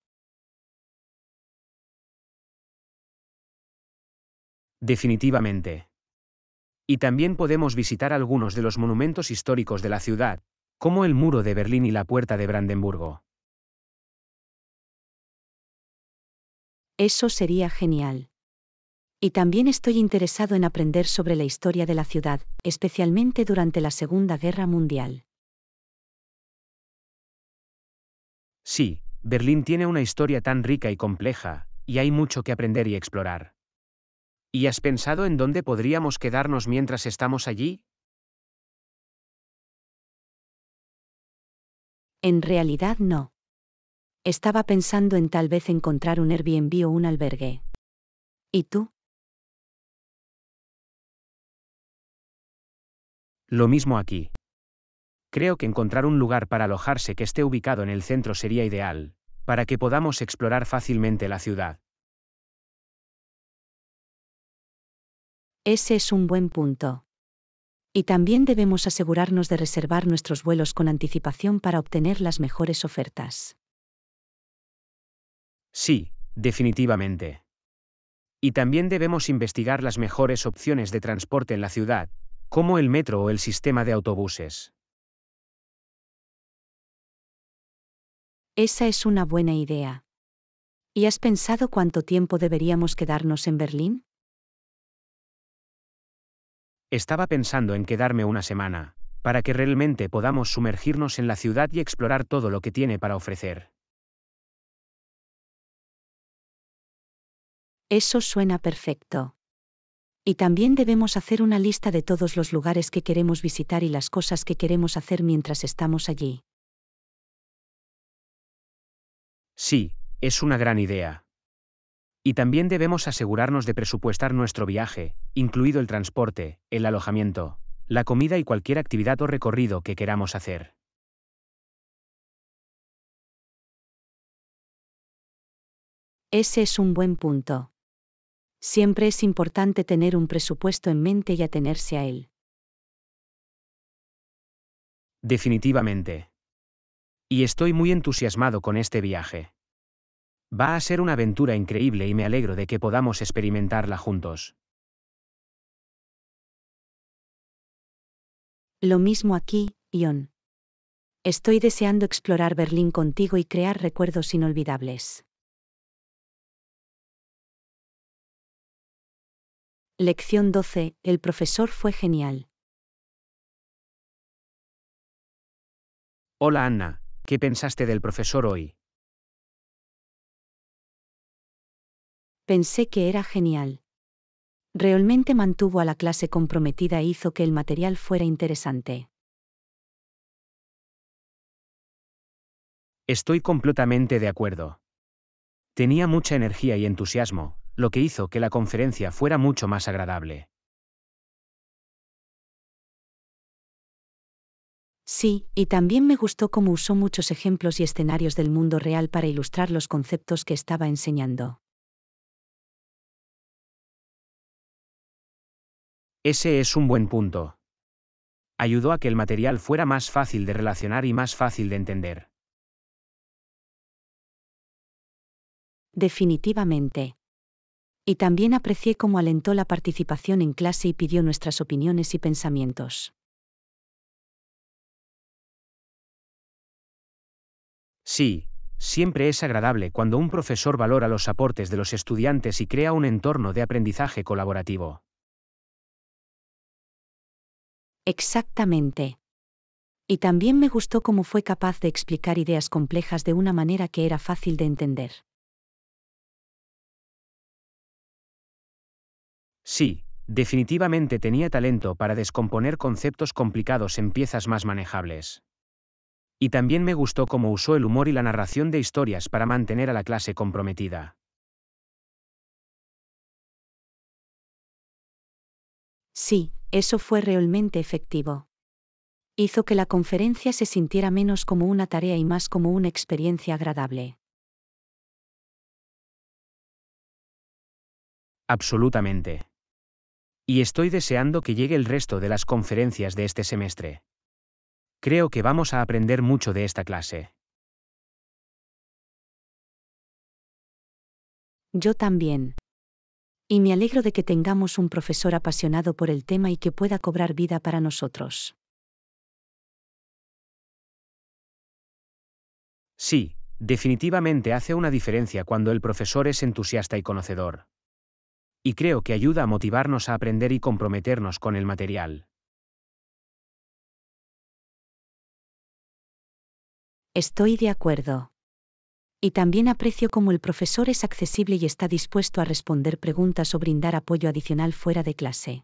Definitivamente. Y también podemos visitar algunos de los monumentos históricos de la ciudad, como el muro de Berlín y la puerta de Brandenburgo. Eso sería genial. Y también estoy interesado en aprender sobre la historia de la ciudad, especialmente durante la Segunda Guerra Mundial. Sí, Berlín tiene una historia tan rica y compleja, y hay mucho que aprender y explorar. ¿Y has pensado en dónde podríamos quedarnos mientras estamos allí? En realidad no. Estaba pensando en tal vez encontrar un Airbnb o un albergue. ¿Y tú? Lo mismo aquí. Creo que encontrar un lugar para alojarse que esté ubicado en el centro sería ideal, para que podamos explorar fácilmente la ciudad. Ese es un buen punto. Y también debemos asegurarnos de reservar nuestros vuelos con anticipación para obtener las mejores ofertas. Sí, definitivamente. Y también debemos investigar las mejores opciones de transporte en la ciudad, como el metro o el sistema de autobuses. Esa es una buena idea. ¿Y has pensado cuánto tiempo deberíamos quedarnos en Berlín? Estaba pensando en quedarme una semana, para que realmente podamos sumergirnos en la ciudad y explorar todo lo que tiene para ofrecer. Eso suena perfecto. Y también debemos hacer una lista de todos los lugares que queremos visitar y las cosas que queremos hacer mientras estamos allí. Sí, es una gran idea. Y también debemos asegurarnos de presupuestar nuestro viaje, incluido el transporte, el alojamiento, la comida y cualquier actividad o recorrido que queramos hacer. Ese es un buen punto. Siempre es importante tener un presupuesto en mente y atenerse a él. Definitivamente. Y estoy muy entusiasmado con este viaje. Va a ser una aventura increíble y me alegro de que podamos experimentarla juntos. Lo mismo aquí, Ion. Estoy deseando explorar Berlín contigo y crear recuerdos inolvidables. Lección 12. El profesor fue genial. Hola Anna, ¿qué pensaste del profesor hoy? Pensé que era genial. Realmente mantuvo a la clase comprometida e hizo que el material fuera interesante. Estoy completamente de acuerdo. Tenía mucha energía y entusiasmo, lo que hizo que la conferencia fuera mucho más agradable. Sí, y también me gustó cómo usó muchos ejemplos y escenarios del mundo real para ilustrar los conceptos que estaba enseñando. Ese es un buen punto. Ayudó a que el material fuera más fácil de relacionar y más fácil de entender. Definitivamente. Y también aprecié cómo alentó la participación en clase y pidió nuestras opiniones y pensamientos. Sí, siempre es agradable cuando un profesor valora los aportes de los estudiantes y crea un entorno de aprendizaje colaborativo. Exactamente. Y también me gustó cómo fue capaz de explicar ideas complejas de una manera que era fácil de entender. Sí, definitivamente tenía talento para descomponer conceptos complicados en piezas más manejables. Y también me gustó cómo usó el humor y la narración de historias para mantener a la clase comprometida. Sí, eso fue realmente efectivo. Hizo que la conferencia se sintiera menos como una tarea y más como una experiencia agradable. Absolutamente. Y estoy deseando que llegue el resto de las conferencias de este semestre. Creo que vamos a aprender mucho de esta clase. Yo también y me alegro de que tengamos un profesor apasionado por el tema y que pueda cobrar vida para nosotros. Sí, definitivamente hace una diferencia cuando el profesor es entusiasta y conocedor. Y creo que ayuda a motivarnos a aprender y comprometernos con el material. Estoy de acuerdo. Y también aprecio cómo el profesor es accesible y está dispuesto a responder preguntas o brindar apoyo adicional fuera de clase.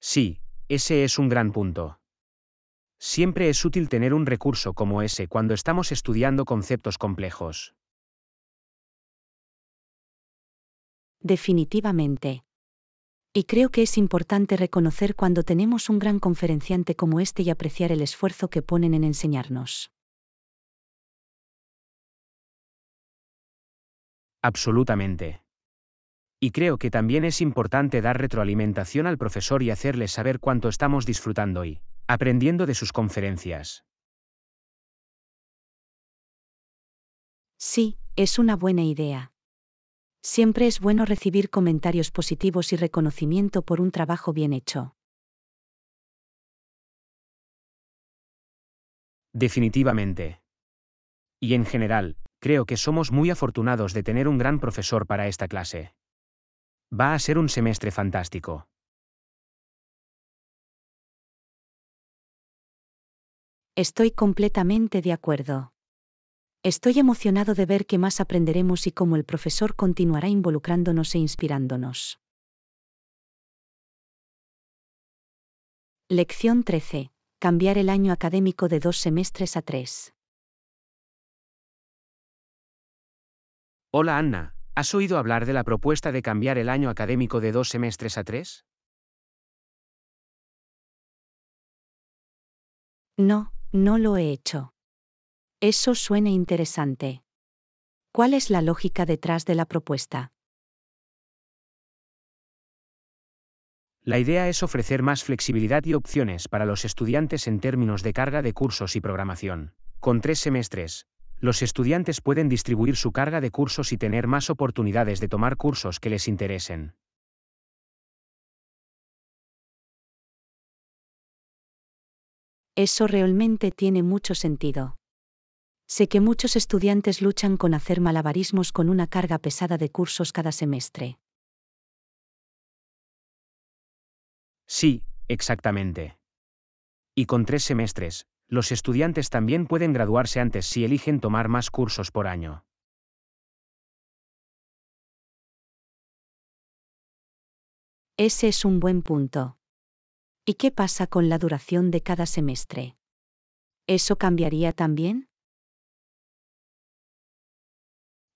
Sí, ese es un gran punto. Siempre es útil tener un recurso como ese cuando estamos estudiando conceptos complejos. Definitivamente. Y creo que es importante reconocer cuando tenemos un gran conferenciante como este y apreciar el esfuerzo que ponen en enseñarnos. Absolutamente. Y creo que también es importante dar retroalimentación al profesor y hacerle saber cuánto estamos disfrutando y aprendiendo de sus conferencias. Sí, es una buena idea. Siempre es bueno recibir comentarios positivos y reconocimiento por un trabajo bien hecho. Definitivamente. Y en general, creo que somos muy afortunados de tener un gran profesor para esta clase. Va a ser un semestre fantástico. Estoy completamente de acuerdo. Estoy emocionado de ver qué más aprenderemos y cómo el profesor continuará involucrándonos e inspirándonos. Lección 13. Cambiar el año académico de dos semestres a tres. Hola Anna, ¿has oído hablar de la propuesta de cambiar el año académico de dos semestres a tres? No, no lo he hecho. Eso suena interesante. ¿Cuál es la lógica detrás de la propuesta? La idea es ofrecer más flexibilidad y opciones para los estudiantes en términos de carga de cursos y programación. Con tres semestres, los estudiantes pueden distribuir su carga de cursos y tener más oportunidades de tomar cursos que les interesen. Eso realmente tiene mucho sentido. Sé que muchos estudiantes luchan con hacer malabarismos con una carga pesada de cursos cada semestre. Sí, exactamente. Y con tres semestres, los estudiantes también pueden graduarse antes si eligen tomar más cursos por año. Ese es un buen punto. ¿Y qué pasa con la duración de cada semestre? ¿Eso cambiaría también?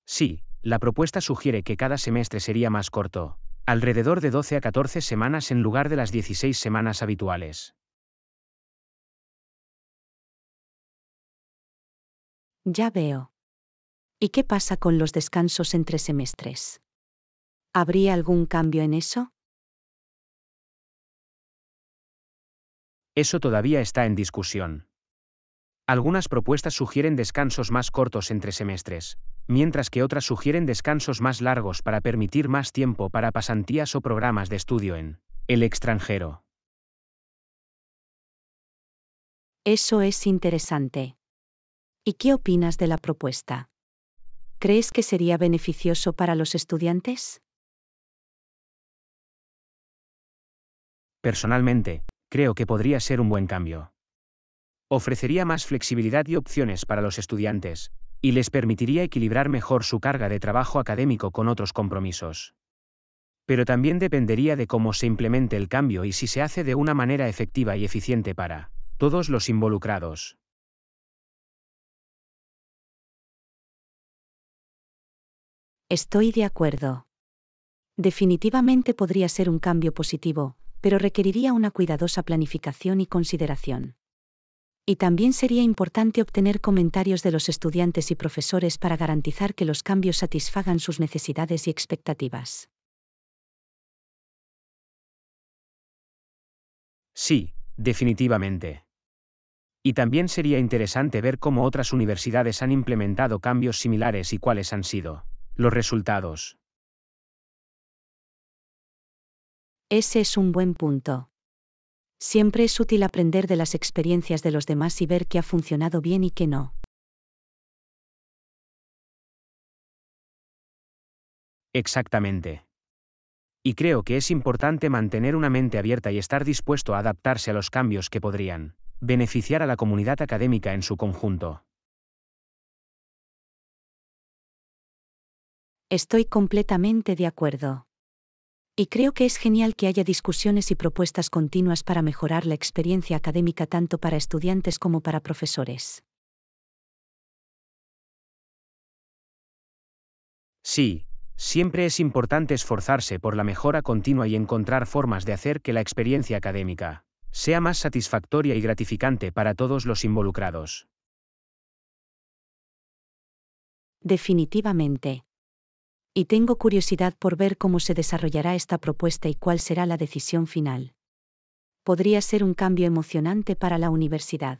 Sí, la propuesta sugiere que cada semestre sería más corto, alrededor de 12 a 14 semanas en lugar de las 16 semanas habituales. Ya veo. ¿Y qué pasa con los descansos entre semestres? ¿Habría algún cambio en eso? Eso todavía está en discusión. Algunas propuestas sugieren descansos más cortos entre semestres, mientras que otras sugieren descansos más largos para permitir más tiempo para pasantías o programas de estudio en el extranjero. Eso es interesante. ¿Y qué opinas de la propuesta? ¿Crees que sería beneficioso para los estudiantes? Personalmente, creo que podría ser un buen cambio ofrecería más flexibilidad y opciones para los estudiantes, y les permitiría equilibrar mejor su carga de trabajo académico con otros compromisos. Pero también dependería de cómo se implemente el cambio y si se hace de una manera efectiva y eficiente para todos los involucrados. Estoy de acuerdo. Definitivamente podría ser un cambio positivo, pero requeriría una cuidadosa planificación y consideración. Y también sería importante obtener comentarios de los estudiantes y profesores para garantizar que los cambios satisfagan sus necesidades y expectativas. Sí, definitivamente. Y también sería interesante ver cómo otras universidades han implementado cambios similares y cuáles han sido los resultados. Ese es un buen punto. Siempre es útil aprender de las experiencias de los demás y ver qué ha funcionado bien y qué no. Exactamente. Y creo que es importante mantener una mente abierta y estar dispuesto a adaptarse a los cambios que podrían beneficiar a la comunidad académica en su conjunto. Estoy completamente de acuerdo. Y creo que es genial que haya discusiones y propuestas continuas para mejorar la experiencia académica tanto para estudiantes como para profesores. Sí, siempre es importante esforzarse por la mejora continua y encontrar formas de hacer que la experiencia académica sea más satisfactoria y gratificante para todos los involucrados. Definitivamente y tengo curiosidad por ver cómo se desarrollará esta propuesta y cuál será la decisión final. Podría ser un cambio emocionante para la universidad.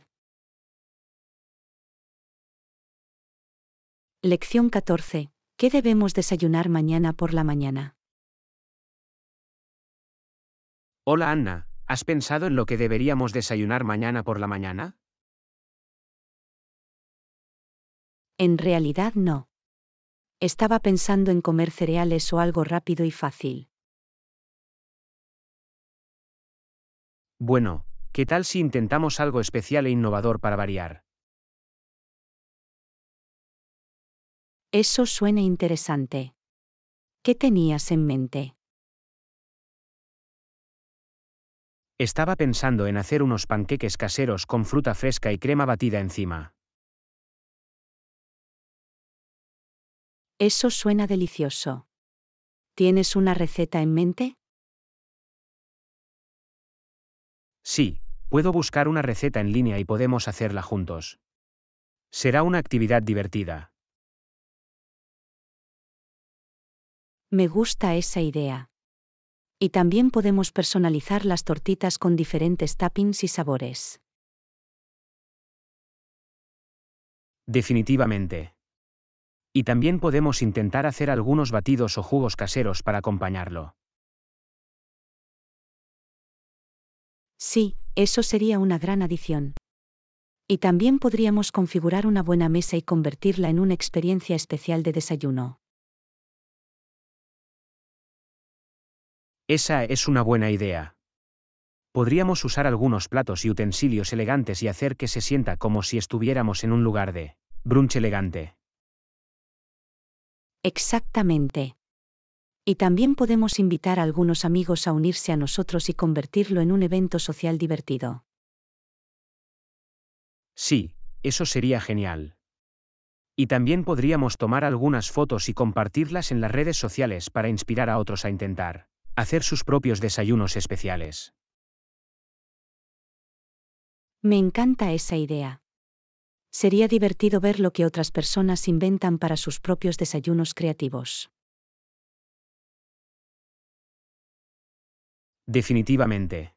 Lección 14. ¿Qué debemos desayunar mañana por la mañana? Hola Anna, ¿has pensado en lo que deberíamos desayunar mañana por la mañana? En realidad no. Estaba pensando en comer cereales o algo rápido y fácil. Bueno, ¿qué tal si intentamos algo especial e innovador para variar? Eso suena interesante. ¿Qué tenías en mente? Estaba pensando en hacer unos panqueques caseros con fruta fresca y crema batida encima. Eso suena delicioso. ¿Tienes una receta en mente? Sí, puedo buscar una receta en línea y podemos hacerla juntos. Será una actividad divertida. Me gusta esa idea. Y también podemos personalizar las tortitas con diferentes toppings y sabores. Definitivamente. Y también podemos intentar hacer algunos batidos o jugos caseros para acompañarlo. Sí, eso sería una gran adición. Y también podríamos configurar una buena mesa y convertirla en una experiencia especial de desayuno. Esa es una buena idea. Podríamos usar algunos platos y utensilios elegantes y hacer que se sienta como si estuviéramos en un lugar de brunch elegante. Exactamente. Y también podemos invitar a algunos amigos a unirse a nosotros y convertirlo en un evento social divertido. Sí, eso sería genial. Y también podríamos tomar algunas fotos y compartirlas en las redes sociales para inspirar a otros a intentar hacer sus propios desayunos especiales. Me encanta esa idea. Sería divertido ver lo que otras personas inventan para sus propios desayunos creativos. Definitivamente.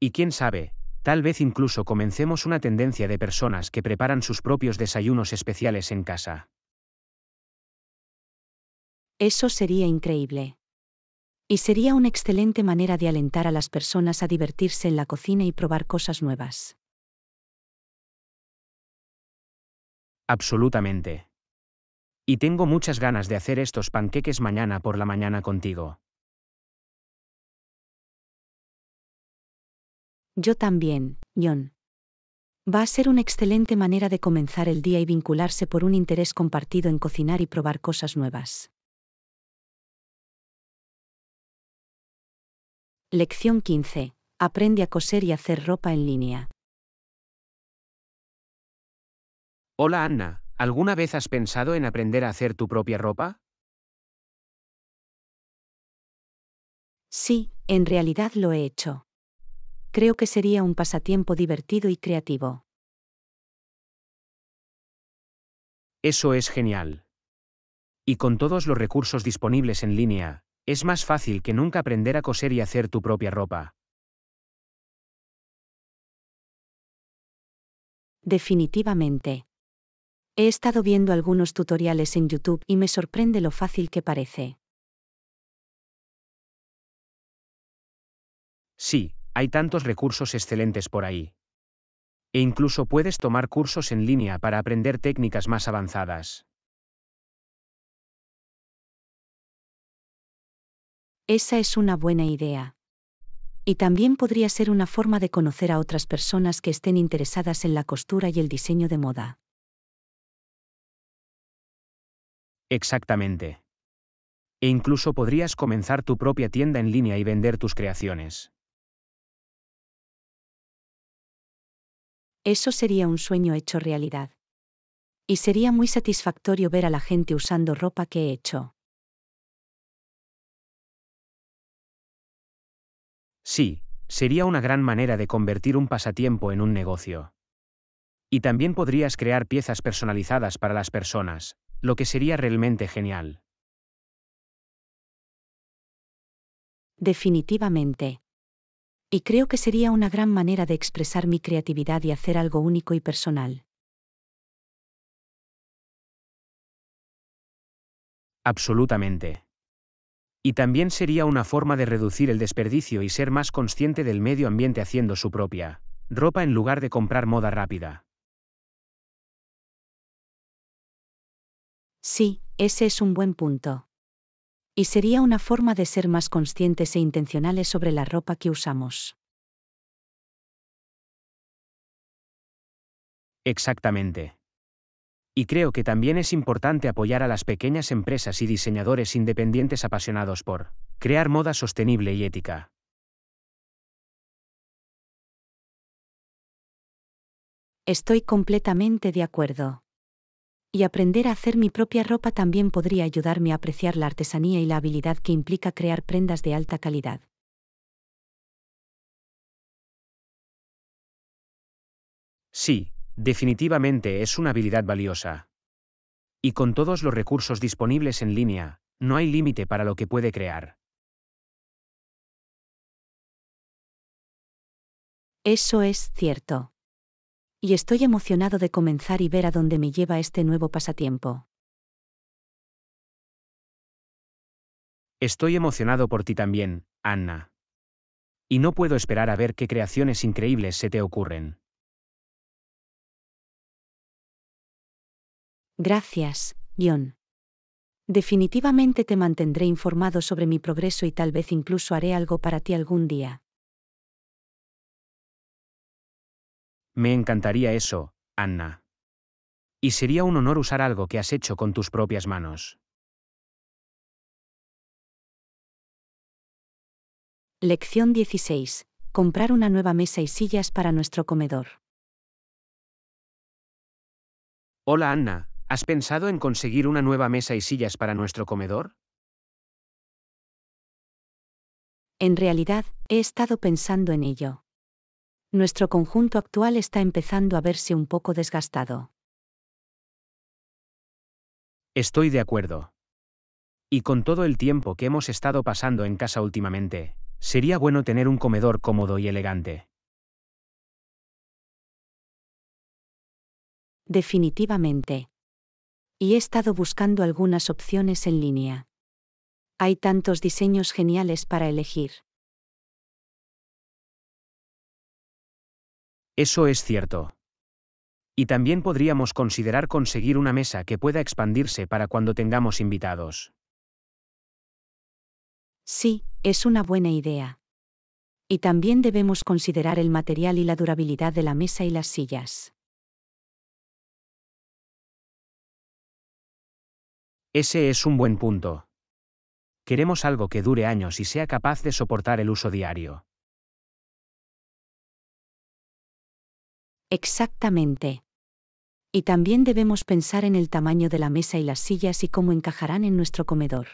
Y quién sabe, tal vez incluso comencemos una tendencia de personas que preparan sus propios desayunos especiales en casa. Eso sería increíble. Y sería una excelente manera de alentar a las personas a divertirse en la cocina y probar cosas nuevas. Absolutamente. Y tengo muchas ganas de hacer estos panqueques mañana por la mañana contigo. Yo también, John. Va a ser una excelente manera de comenzar el día y vincularse por un interés compartido en cocinar y probar cosas nuevas. Lección 15. Aprende a coser y hacer ropa en línea. Hola Anna, ¿alguna vez has pensado en aprender a hacer tu propia ropa? Sí, en realidad lo he hecho. Creo que sería un pasatiempo divertido y creativo. Eso es genial. Y con todos los recursos disponibles en línea, es más fácil que nunca aprender a coser y hacer tu propia ropa. Definitivamente. He estado viendo algunos tutoriales en YouTube y me sorprende lo fácil que parece. Sí, hay tantos recursos excelentes por ahí. E incluso puedes tomar cursos en línea para aprender técnicas más avanzadas. Esa es una buena idea. Y también podría ser una forma de conocer a otras personas que estén interesadas en la costura y el diseño de moda. Exactamente. E incluso podrías comenzar tu propia tienda en línea y vender tus creaciones. Eso sería un sueño hecho realidad. Y sería muy satisfactorio ver a la gente usando ropa que he hecho. Sí, sería una gran manera de convertir un pasatiempo en un negocio. Y también podrías crear piezas personalizadas para las personas, lo que sería realmente genial. Definitivamente. Y creo que sería una gran manera de expresar mi creatividad y hacer algo único y personal. Absolutamente. Y también sería una forma de reducir el desperdicio y ser más consciente del medio ambiente haciendo su propia ropa en lugar de comprar moda rápida. Sí, ese es un buen punto. Y sería una forma de ser más conscientes e intencionales sobre la ropa que usamos. Exactamente. Y creo que también es importante apoyar a las pequeñas empresas y diseñadores independientes apasionados por crear moda sostenible y ética. Estoy completamente de acuerdo y aprender a hacer mi propia ropa también podría ayudarme a apreciar la artesanía y la habilidad que implica crear prendas de alta calidad. Sí, definitivamente es una habilidad valiosa. Y con todos los recursos disponibles en línea, no hay límite para lo que puede crear. Eso es cierto y estoy emocionado de comenzar y ver a dónde me lleva este nuevo pasatiempo. Estoy emocionado por ti también, Anna. Y no puedo esperar a ver qué creaciones increíbles se te ocurren. Gracias, John. Definitivamente te mantendré informado sobre mi progreso y tal vez incluso haré algo para ti algún día. Me encantaría eso, Anna. Y sería un honor usar algo que has hecho con tus propias manos. Lección 16. Comprar una nueva mesa y sillas para nuestro comedor. Hola Anna, ¿has pensado en conseguir una nueva mesa y sillas para nuestro comedor? En realidad, he estado pensando en ello nuestro conjunto actual está empezando a verse un poco desgastado. Estoy de acuerdo. Y con todo el tiempo que hemos estado pasando en casa últimamente, sería bueno tener un comedor cómodo y elegante. Definitivamente. Y he estado buscando algunas opciones en línea. Hay tantos diseños geniales para elegir. Eso es cierto. Y también podríamos considerar conseguir una mesa que pueda expandirse para cuando tengamos invitados. Sí, es una buena idea. Y también debemos considerar el material y la durabilidad de la mesa y las sillas. Ese es un buen punto. Queremos algo que dure años y sea capaz de soportar el uso diario. Exactamente. Y también debemos pensar en el tamaño de la mesa y las sillas y cómo encajarán en nuestro comedor.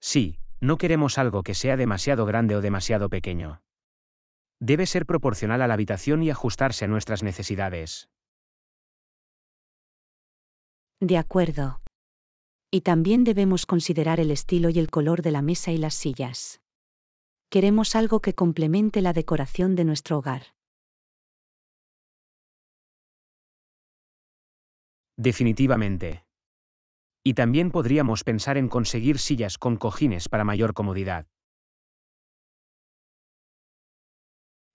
Sí, no queremos algo que sea demasiado grande o demasiado pequeño. Debe ser proporcional a la habitación y ajustarse a nuestras necesidades. De acuerdo. Y también debemos considerar el estilo y el color de la mesa y las sillas queremos algo que complemente la decoración de nuestro hogar. Definitivamente. Y también podríamos pensar en conseguir sillas con cojines para mayor comodidad.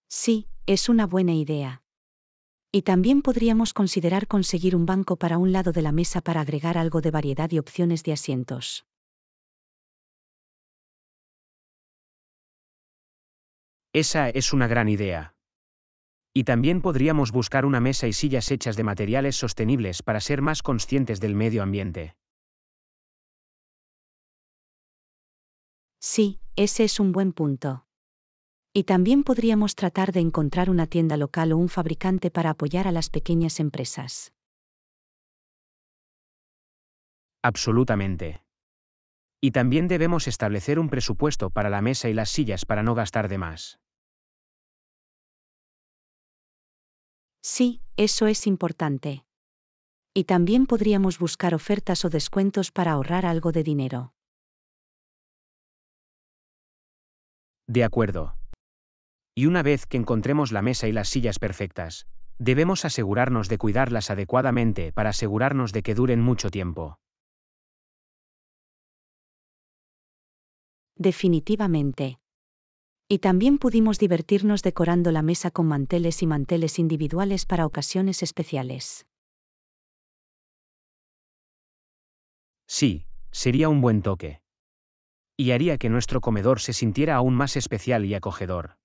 Sí, es una buena idea. Y también podríamos considerar conseguir un banco para un lado de la mesa para agregar algo de variedad y opciones de asientos. Esa es una gran idea. Y también podríamos buscar una mesa y sillas hechas de materiales sostenibles para ser más conscientes del medio ambiente. Sí, ese es un buen punto. Y también podríamos tratar de encontrar una tienda local o un fabricante para apoyar a las pequeñas empresas. Absolutamente. Y también debemos establecer un presupuesto para la mesa y las sillas para no gastar de más. Sí, eso es importante. Y también podríamos buscar ofertas o descuentos para ahorrar algo de dinero. De acuerdo. Y una vez que encontremos la mesa y las sillas perfectas, debemos asegurarnos de cuidarlas adecuadamente para asegurarnos de que duren mucho tiempo. Definitivamente. Y también pudimos divertirnos decorando la mesa con manteles y manteles individuales para ocasiones especiales. Sí, sería un buen toque. Y haría que nuestro comedor se sintiera aún más especial y acogedor.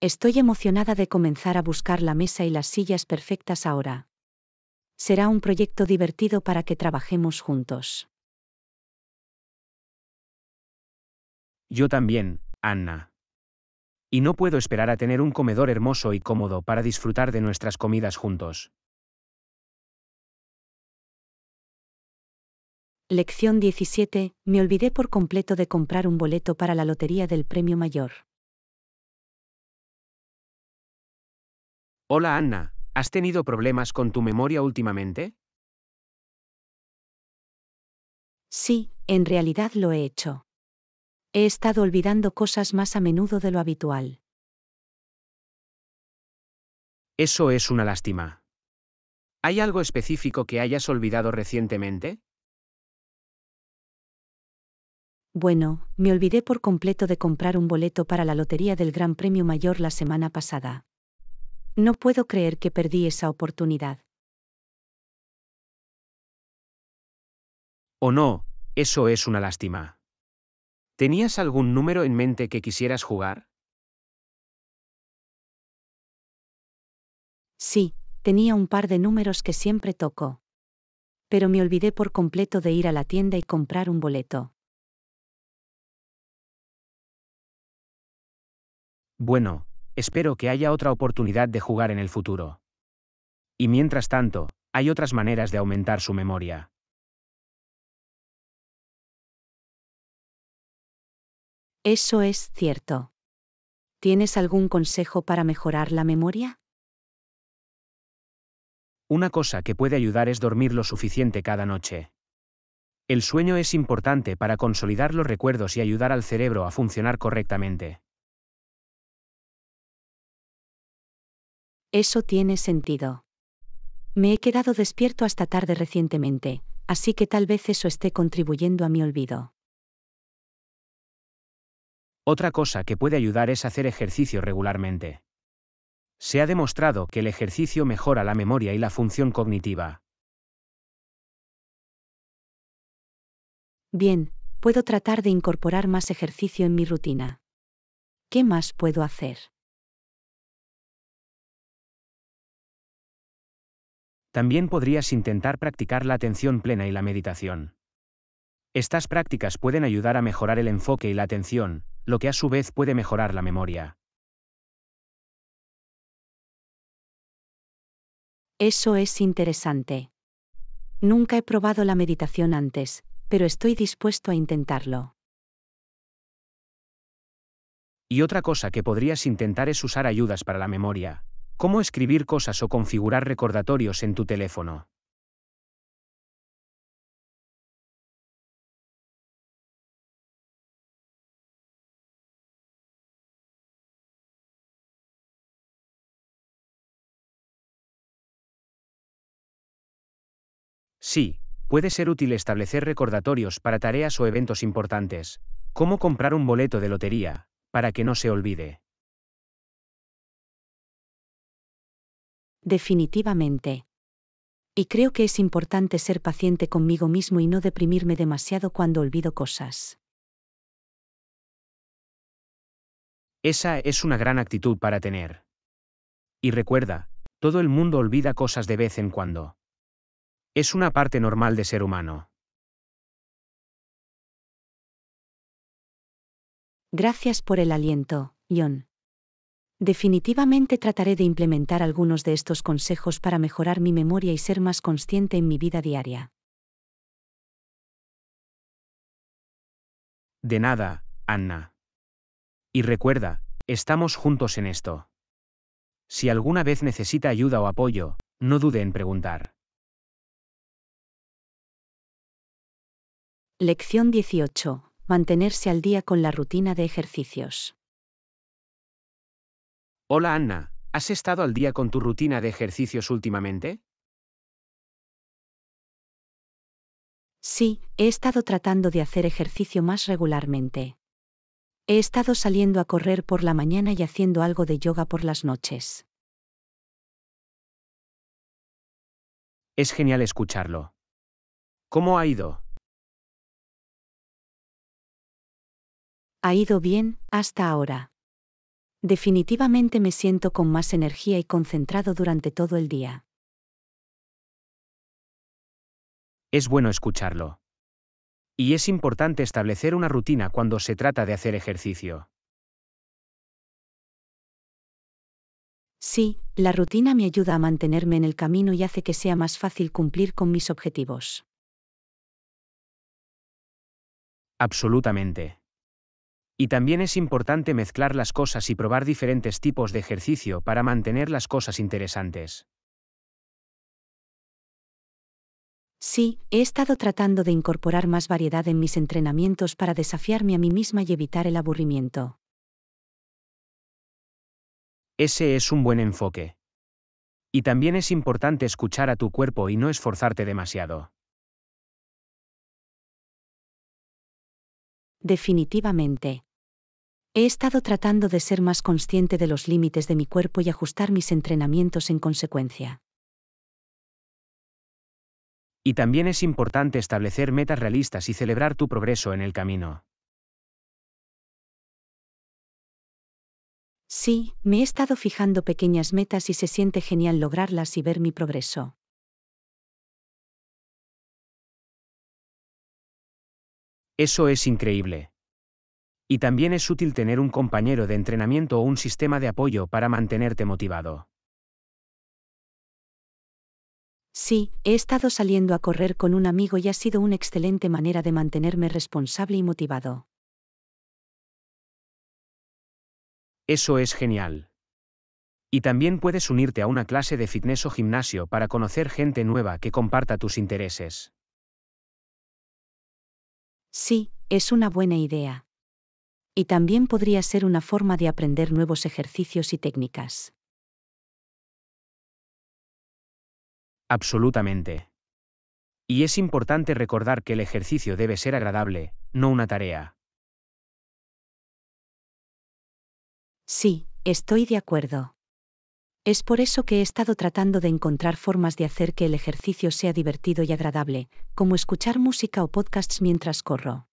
Estoy emocionada de comenzar a buscar la mesa y las sillas perfectas ahora será un proyecto divertido para que trabajemos juntos. Yo también, Anna. Y no puedo esperar a tener un comedor hermoso y cómodo para disfrutar de nuestras comidas juntos. Lección 17. Me olvidé por completo de comprar un boleto para la lotería del premio mayor. Hola Anna, ¿Has tenido problemas con tu memoria últimamente? Sí, en realidad lo he hecho. He estado olvidando cosas más a menudo de lo habitual. Eso es una lástima. ¿Hay algo específico que hayas olvidado recientemente? Bueno, me olvidé por completo de comprar un boleto para la Lotería del Gran Premio Mayor la semana pasada. No puedo creer que perdí esa oportunidad. O no, eso es una lástima. ¿Tenías algún número en mente que quisieras jugar? Sí, tenía un par de números que siempre toco. Pero me olvidé por completo de ir a la tienda y comprar un boleto. Bueno, Espero que haya otra oportunidad de jugar en el futuro. Y mientras tanto, hay otras maneras de aumentar su memoria. Eso es cierto. ¿Tienes algún consejo para mejorar la memoria? Una cosa que puede ayudar es dormir lo suficiente cada noche. El sueño es importante para consolidar los recuerdos y ayudar al cerebro a funcionar correctamente. Eso tiene sentido. Me he quedado despierto hasta tarde recientemente, así que tal vez eso esté contribuyendo a mi olvido. Otra cosa que puede ayudar es hacer ejercicio regularmente. Se ha demostrado que el ejercicio mejora la memoria y la función cognitiva. Bien, puedo tratar de incorporar más ejercicio en mi rutina. ¿Qué más puedo hacer? También podrías intentar practicar la atención plena y la meditación. Estas prácticas pueden ayudar a mejorar el enfoque y la atención, lo que a su vez puede mejorar la memoria. Eso es interesante. Nunca he probado la meditación antes, pero estoy dispuesto a intentarlo. Y otra cosa que podrías intentar es usar ayudas para la memoria, Cómo escribir cosas o configurar recordatorios en tu teléfono. Sí, puede ser útil establecer recordatorios para tareas o eventos importantes, ¿Cómo comprar un boleto de lotería, para que no se olvide. Definitivamente. Y creo que es importante ser paciente conmigo mismo y no deprimirme demasiado cuando olvido cosas. Esa es una gran actitud para tener. Y recuerda, todo el mundo olvida cosas de vez en cuando. Es una parte normal de ser humano. Gracias por el aliento, John. Definitivamente trataré de implementar algunos de estos consejos para mejorar mi memoria y ser más consciente en mi vida diaria. De nada, Anna. Y recuerda, estamos juntos en esto. Si alguna vez necesita ayuda o apoyo, no dude en preguntar. Lección 18. Mantenerse al día con la rutina de ejercicios. Hola Anna, ¿has estado al día con tu rutina de ejercicios últimamente? Sí, he estado tratando de hacer ejercicio más regularmente. He estado saliendo a correr por la mañana y haciendo algo de yoga por las noches. Es genial escucharlo. ¿Cómo ha ido? Ha ido bien, hasta ahora. Definitivamente me siento con más energía y concentrado durante todo el día. Es bueno escucharlo. Y es importante establecer una rutina cuando se trata de hacer ejercicio. Sí, la rutina me ayuda a mantenerme en el camino y hace que sea más fácil cumplir con mis objetivos. Absolutamente. Y también es importante mezclar las cosas y probar diferentes tipos de ejercicio para mantener las cosas interesantes. Sí, he estado tratando de incorporar más variedad en mis entrenamientos para desafiarme a mí misma y evitar el aburrimiento. Ese es un buen enfoque. Y también es importante escuchar a tu cuerpo y no esforzarte demasiado. Definitivamente. He estado tratando de ser más consciente de los límites de mi cuerpo y ajustar mis entrenamientos en consecuencia. Y también es importante establecer metas realistas y celebrar tu progreso en el camino. Sí, me he estado fijando pequeñas metas y se siente genial lograrlas y ver mi progreso. Eso es increíble. Y también es útil tener un compañero de entrenamiento o un sistema de apoyo para mantenerte motivado. Sí, he estado saliendo a correr con un amigo y ha sido una excelente manera de mantenerme responsable y motivado. Eso es genial. Y también puedes unirte a una clase de fitness o gimnasio para conocer gente nueva que comparta tus intereses. Sí, es una buena idea. Y también podría ser una forma de aprender nuevos ejercicios y técnicas. Absolutamente. Y es importante recordar que el ejercicio debe ser agradable, no una tarea. Sí, estoy de acuerdo. Es por eso que he estado tratando de encontrar formas de hacer que el ejercicio sea divertido y agradable, como escuchar música o podcasts mientras corro.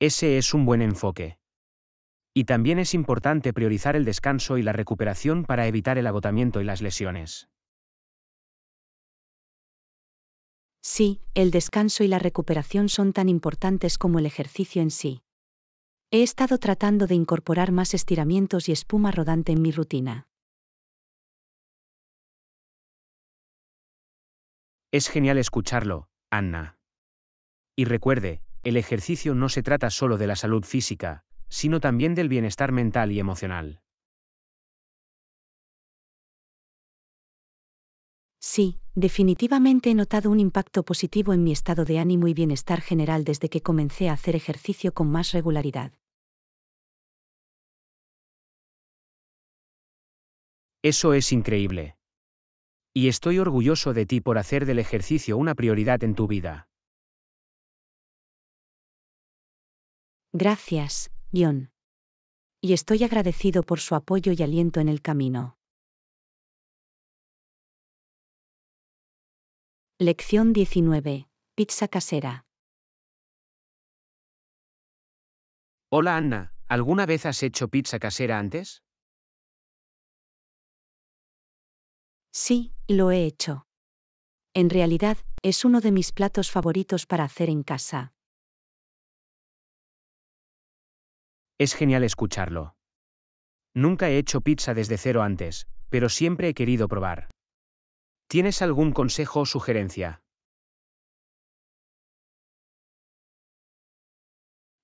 Ese es un buen enfoque. Y también es importante priorizar el descanso y la recuperación para evitar el agotamiento y las lesiones. Sí, el descanso y la recuperación son tan importantes como el ejercicio en sí. He estado tratando de incorporar más estiramientos y espuma rodante en mi rutina. Es genial escucharlo, Anna. Y recuerde, el ejercicio no se trata solo de la salud física, sino también del bienestar mental y emocional. Sí, definitivamente he notado un impacto positivo en mi estado de ánimo y bienestar general desde que comencé a hacer ejercicio con más regularidad. Eso es increíble. Y estoy orgulloso de ti por hacer del ejercicio una prioridad en tu vida. Gracias, John. Y estoy agradecido por su apoyo y aliento en el camino. Lección 19. Pizza casera. Hola Anna, ¿alguna vez has hecho pizza casera antes? Sí, lo he hecho. En realidad, es uno de mis platos favoritos para hacer en casa. Es genial escucharlo. Nunca he hecho pizza desde cero antes, pero siempre he querido probar. ¿Tienes algún consejo o sugerencia?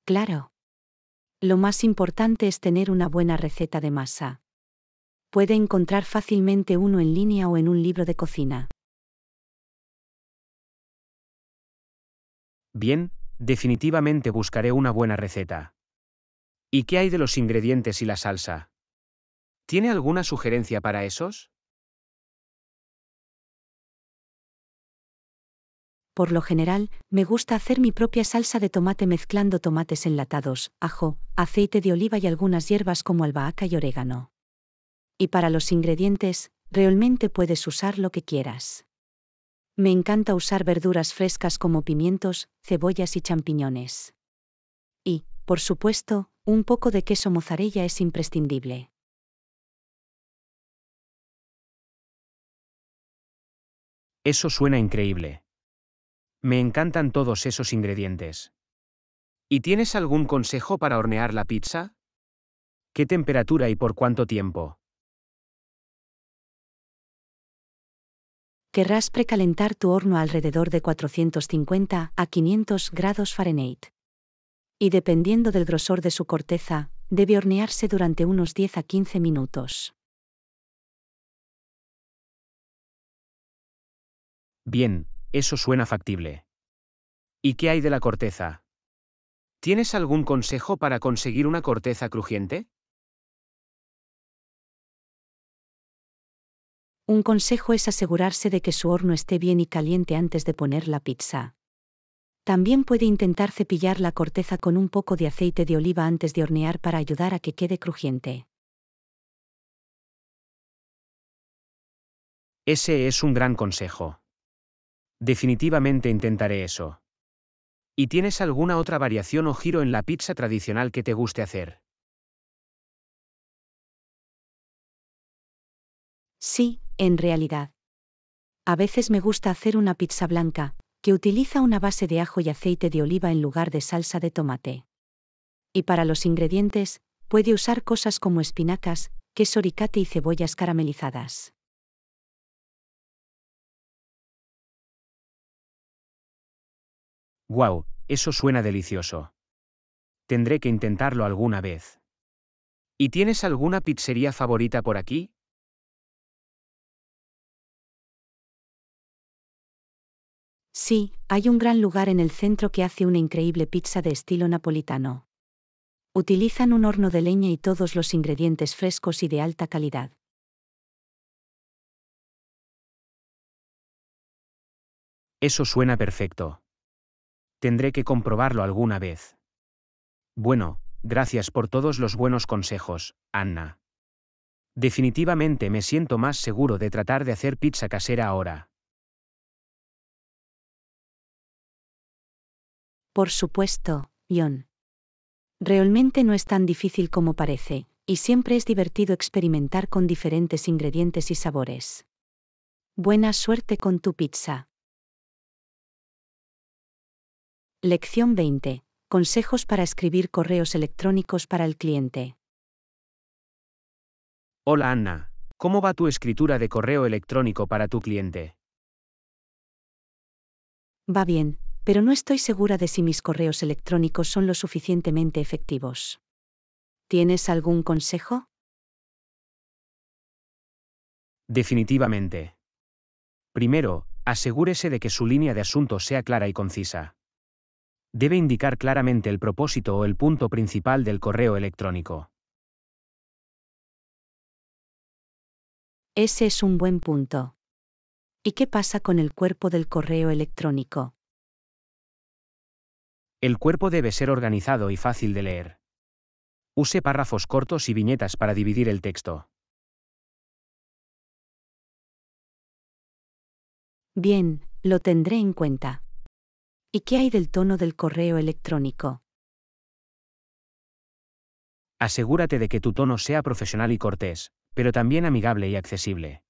Claro. Lo más importante es tener una buena receta de masa puede encontrar fácilmente uno en línea o en un libro de cocina. Bien, definitivamente buscaré una buena receta. ¿Y qué hay de los ingredientes y la salsa? ¿Tiene alguna sugerencia para esos? Por lo general, me gusta hacer mi propia salsa de tomate mezclando tomates enlatados, ajo, aceite de oliva y algunas hierbas como albahaca y orégano. Y para los ingredientes, realmente puedes usar lo que quieras. Me encanta usar verduras frescas como pimientos, cebollas y champiñones. Y, por supuesto, un poco de queso mozzarella es imprescindible. Eso suena increíble. Me encantan todos esos ingredientes. ¿Y tienes algún consejo para hornear la pizza? ¿Qué temperatura y por cuánto tiempo? querrás precalentar tu horno alrededor de 450 a 500 grados Fahrenheit. Y dependiendo del grosor de su corteza, debe hornearse durante unos 10 a 15 minutos. Bien, eso suena factible. ¿Y qué hay de la corteza? ¿Tienes algún consejo para conseguir una corteza crujiente? Un consejo es asegurarse de que su horno esté bien y caliente antes de poner la pizza. También puede intentar cepillar la corteza con un poco de aceite de oliva antes de hornear para ayudar a que quede crujiente. Ese es un gran consejo. Definitivamente intentaré eso. ¿Y tienes alguna otra variación o giro en la pizza tradicional que te guste hacer? Sí, en realidad. A veces me gusta hacer una pizza blanca, que utiliza una base de ajo y aceite de oliva en lugar de salsa de tomate. Y para los ingredientes, puede usar cosas como espinacas, queso ricate y cebollas caramelizadas. Guau, Eso suena delicioso. Tendré que intentarlo alguna vez. ¿Y tienes alguna pizzería favorita por aquí? Sí, hay un gran lugar en el centro que hace una increíble pizza de estilo napolitano. Utilizan un horno de leña y todos los ingredientes frescos y de alta calidad. Eso suena perfecto. Tendré que comprobarlo alguna vez. Bueno, gracias por todos los buenos consejos, Anna. Definitivamente me siento más seguro de tratar de hacer pizza casera ahora. Por supuesto, John. Realmente no es tan difícil como parece, y siempre es divertido experimentar con diferentes ingredientes y sabores. Buena suerte con tu pizza. Lección 20. Consejos para escribir correos electrónicos para el cliente. Hola Ana, ¿cómo va tu escritura de correo electrónico para tu cliente? Va bien, pero no estoy segura de si mis correos electrónicos son lo suficientemente efectivos. ¿Tienes algún consejo? Definitivamente. Primero, asegúrese de que su línea de asunto sea clara y concisa. Debe indicar claramente el propósito o el punto principal del correo electrónico. Ese es un buen punto. ¿Y qué pasa con el cuerpo del correo electrónico? El cuerpo debe ser organizado y fácil de leer. Use párrafos cortos y viñetas para dividir el texto. Bien, lo tendré en cuenta. ¿Y qué hay del tono del correo electrónico? Asegúrate de que tu tono sea profesional y cortés, pero también amigable y accesible.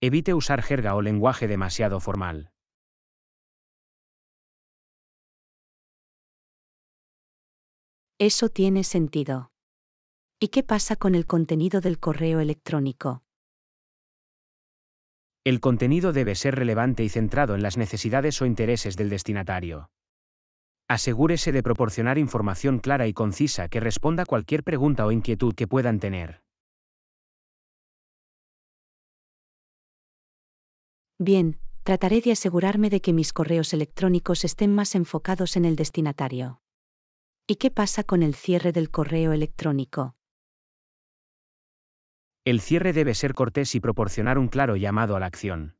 Evite usar jerga o lenguaje demasiado formal. Eso tiene sentido. ¿Y qué pasa con el contenido del correo electrónico? El contenido debe ser relevante y centrado en las necesidades o intereses del destinatario. Asegúrese de proporcionar información clara y concisa que responda a cualquier pregunta o inquietud que puedan tener. Bien, trataré de asegurarme de que mis correos electrónicos estén más enfocados en el destinatario. ¿Y qué pasa con el cierre del correo electrónico? El cierre debe ser cortés y proporcionar un claro llamado a la acción.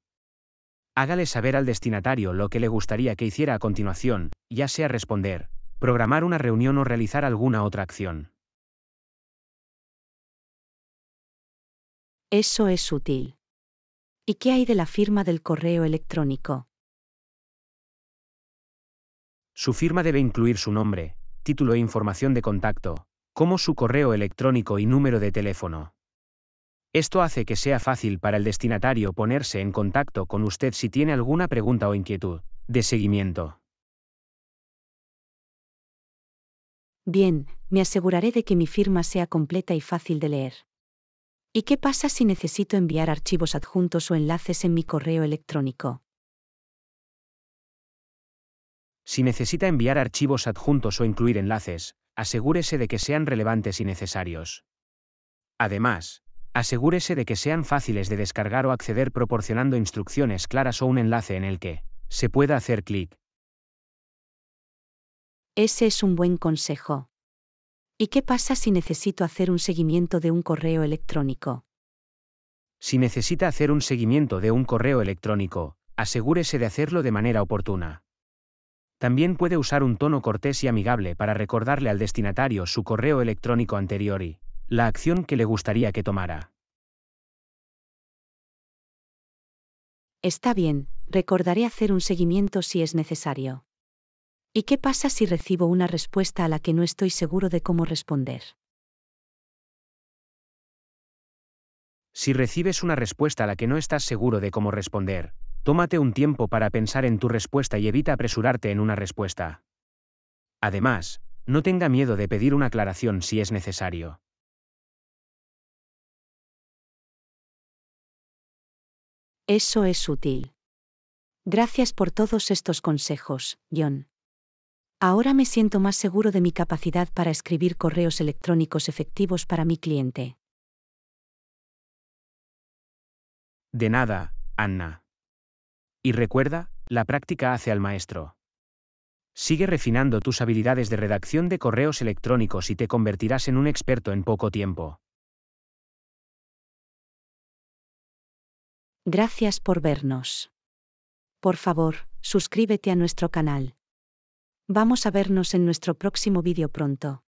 Hágale saber al destinatario lo que le gustaría que hiciera a continuación, ya sea responder, programar una reunión o realizar alguna otra acción. Eso es útil. ¿Y qué hay de la firma del correo electrónico? Su firma debe incluir su nombre, título e información de contacto, como su correo electrónico y número de teléfono. Esto hace que sea fácil para el destinatario ponerse en contacto con usted si tiene alguna pregunta o inquietud de seguimiento. Bien, me aseguraré de que mi firma sea completa y fácil de leer. ¿Y qué pasa si necesito enviar archivos adjuntos o enlaces en mi correo electrónico? Si necesita enviar archivos adjuntos o incluir enlaces, asegúrese de que sean relevantes y necesarios. Además, asegúrese de que sean fáciles de descargar o acceder proporcionando instrucciones claras o un enlace en el que se pueda hacer clic. Ese es un buen consejo. ¿Y qué pasa si necesito hacer un seguimiento de un correo electrónico? Si necesita hacer un seguimiento de un correo electrónico, asegúrese de hacerlo de manera oportuna. También puede usar un tono cortés y amigable para recordarle al destinatario su correo electrónico anterior y la acción que le gustaría que tomara. Está bien, recordaré hacer un seguimiento si es necesario. ¿Y qué pasa si recibo una respuesta a la que no estoy seguro de cómo responder? Si recibes una respuesta a la que no estás seguro de cómo responder, tómate un tiempo para pensar en tu respuesta y evita apresurarte en una respuesta. Además, no tenga miedo de pedir una aclaración si es necesario. Eso es útil. Gracias por todos estos consejos, John. Ahora me siento más seguro de mi capacidad para escribir correos electrónicos efectivos para mi cliente. De nada, Anna. Y recuerda, la práctica hace al maestro. Sigue refinando tus habilidades de redacción de correos electrónicos y te convertirás en un experto en poco tiempo. Gracias por vernos. Por favor, suscríbete a nuestro canal. Vamos a vernos en nuestro próximo vídeo pronto.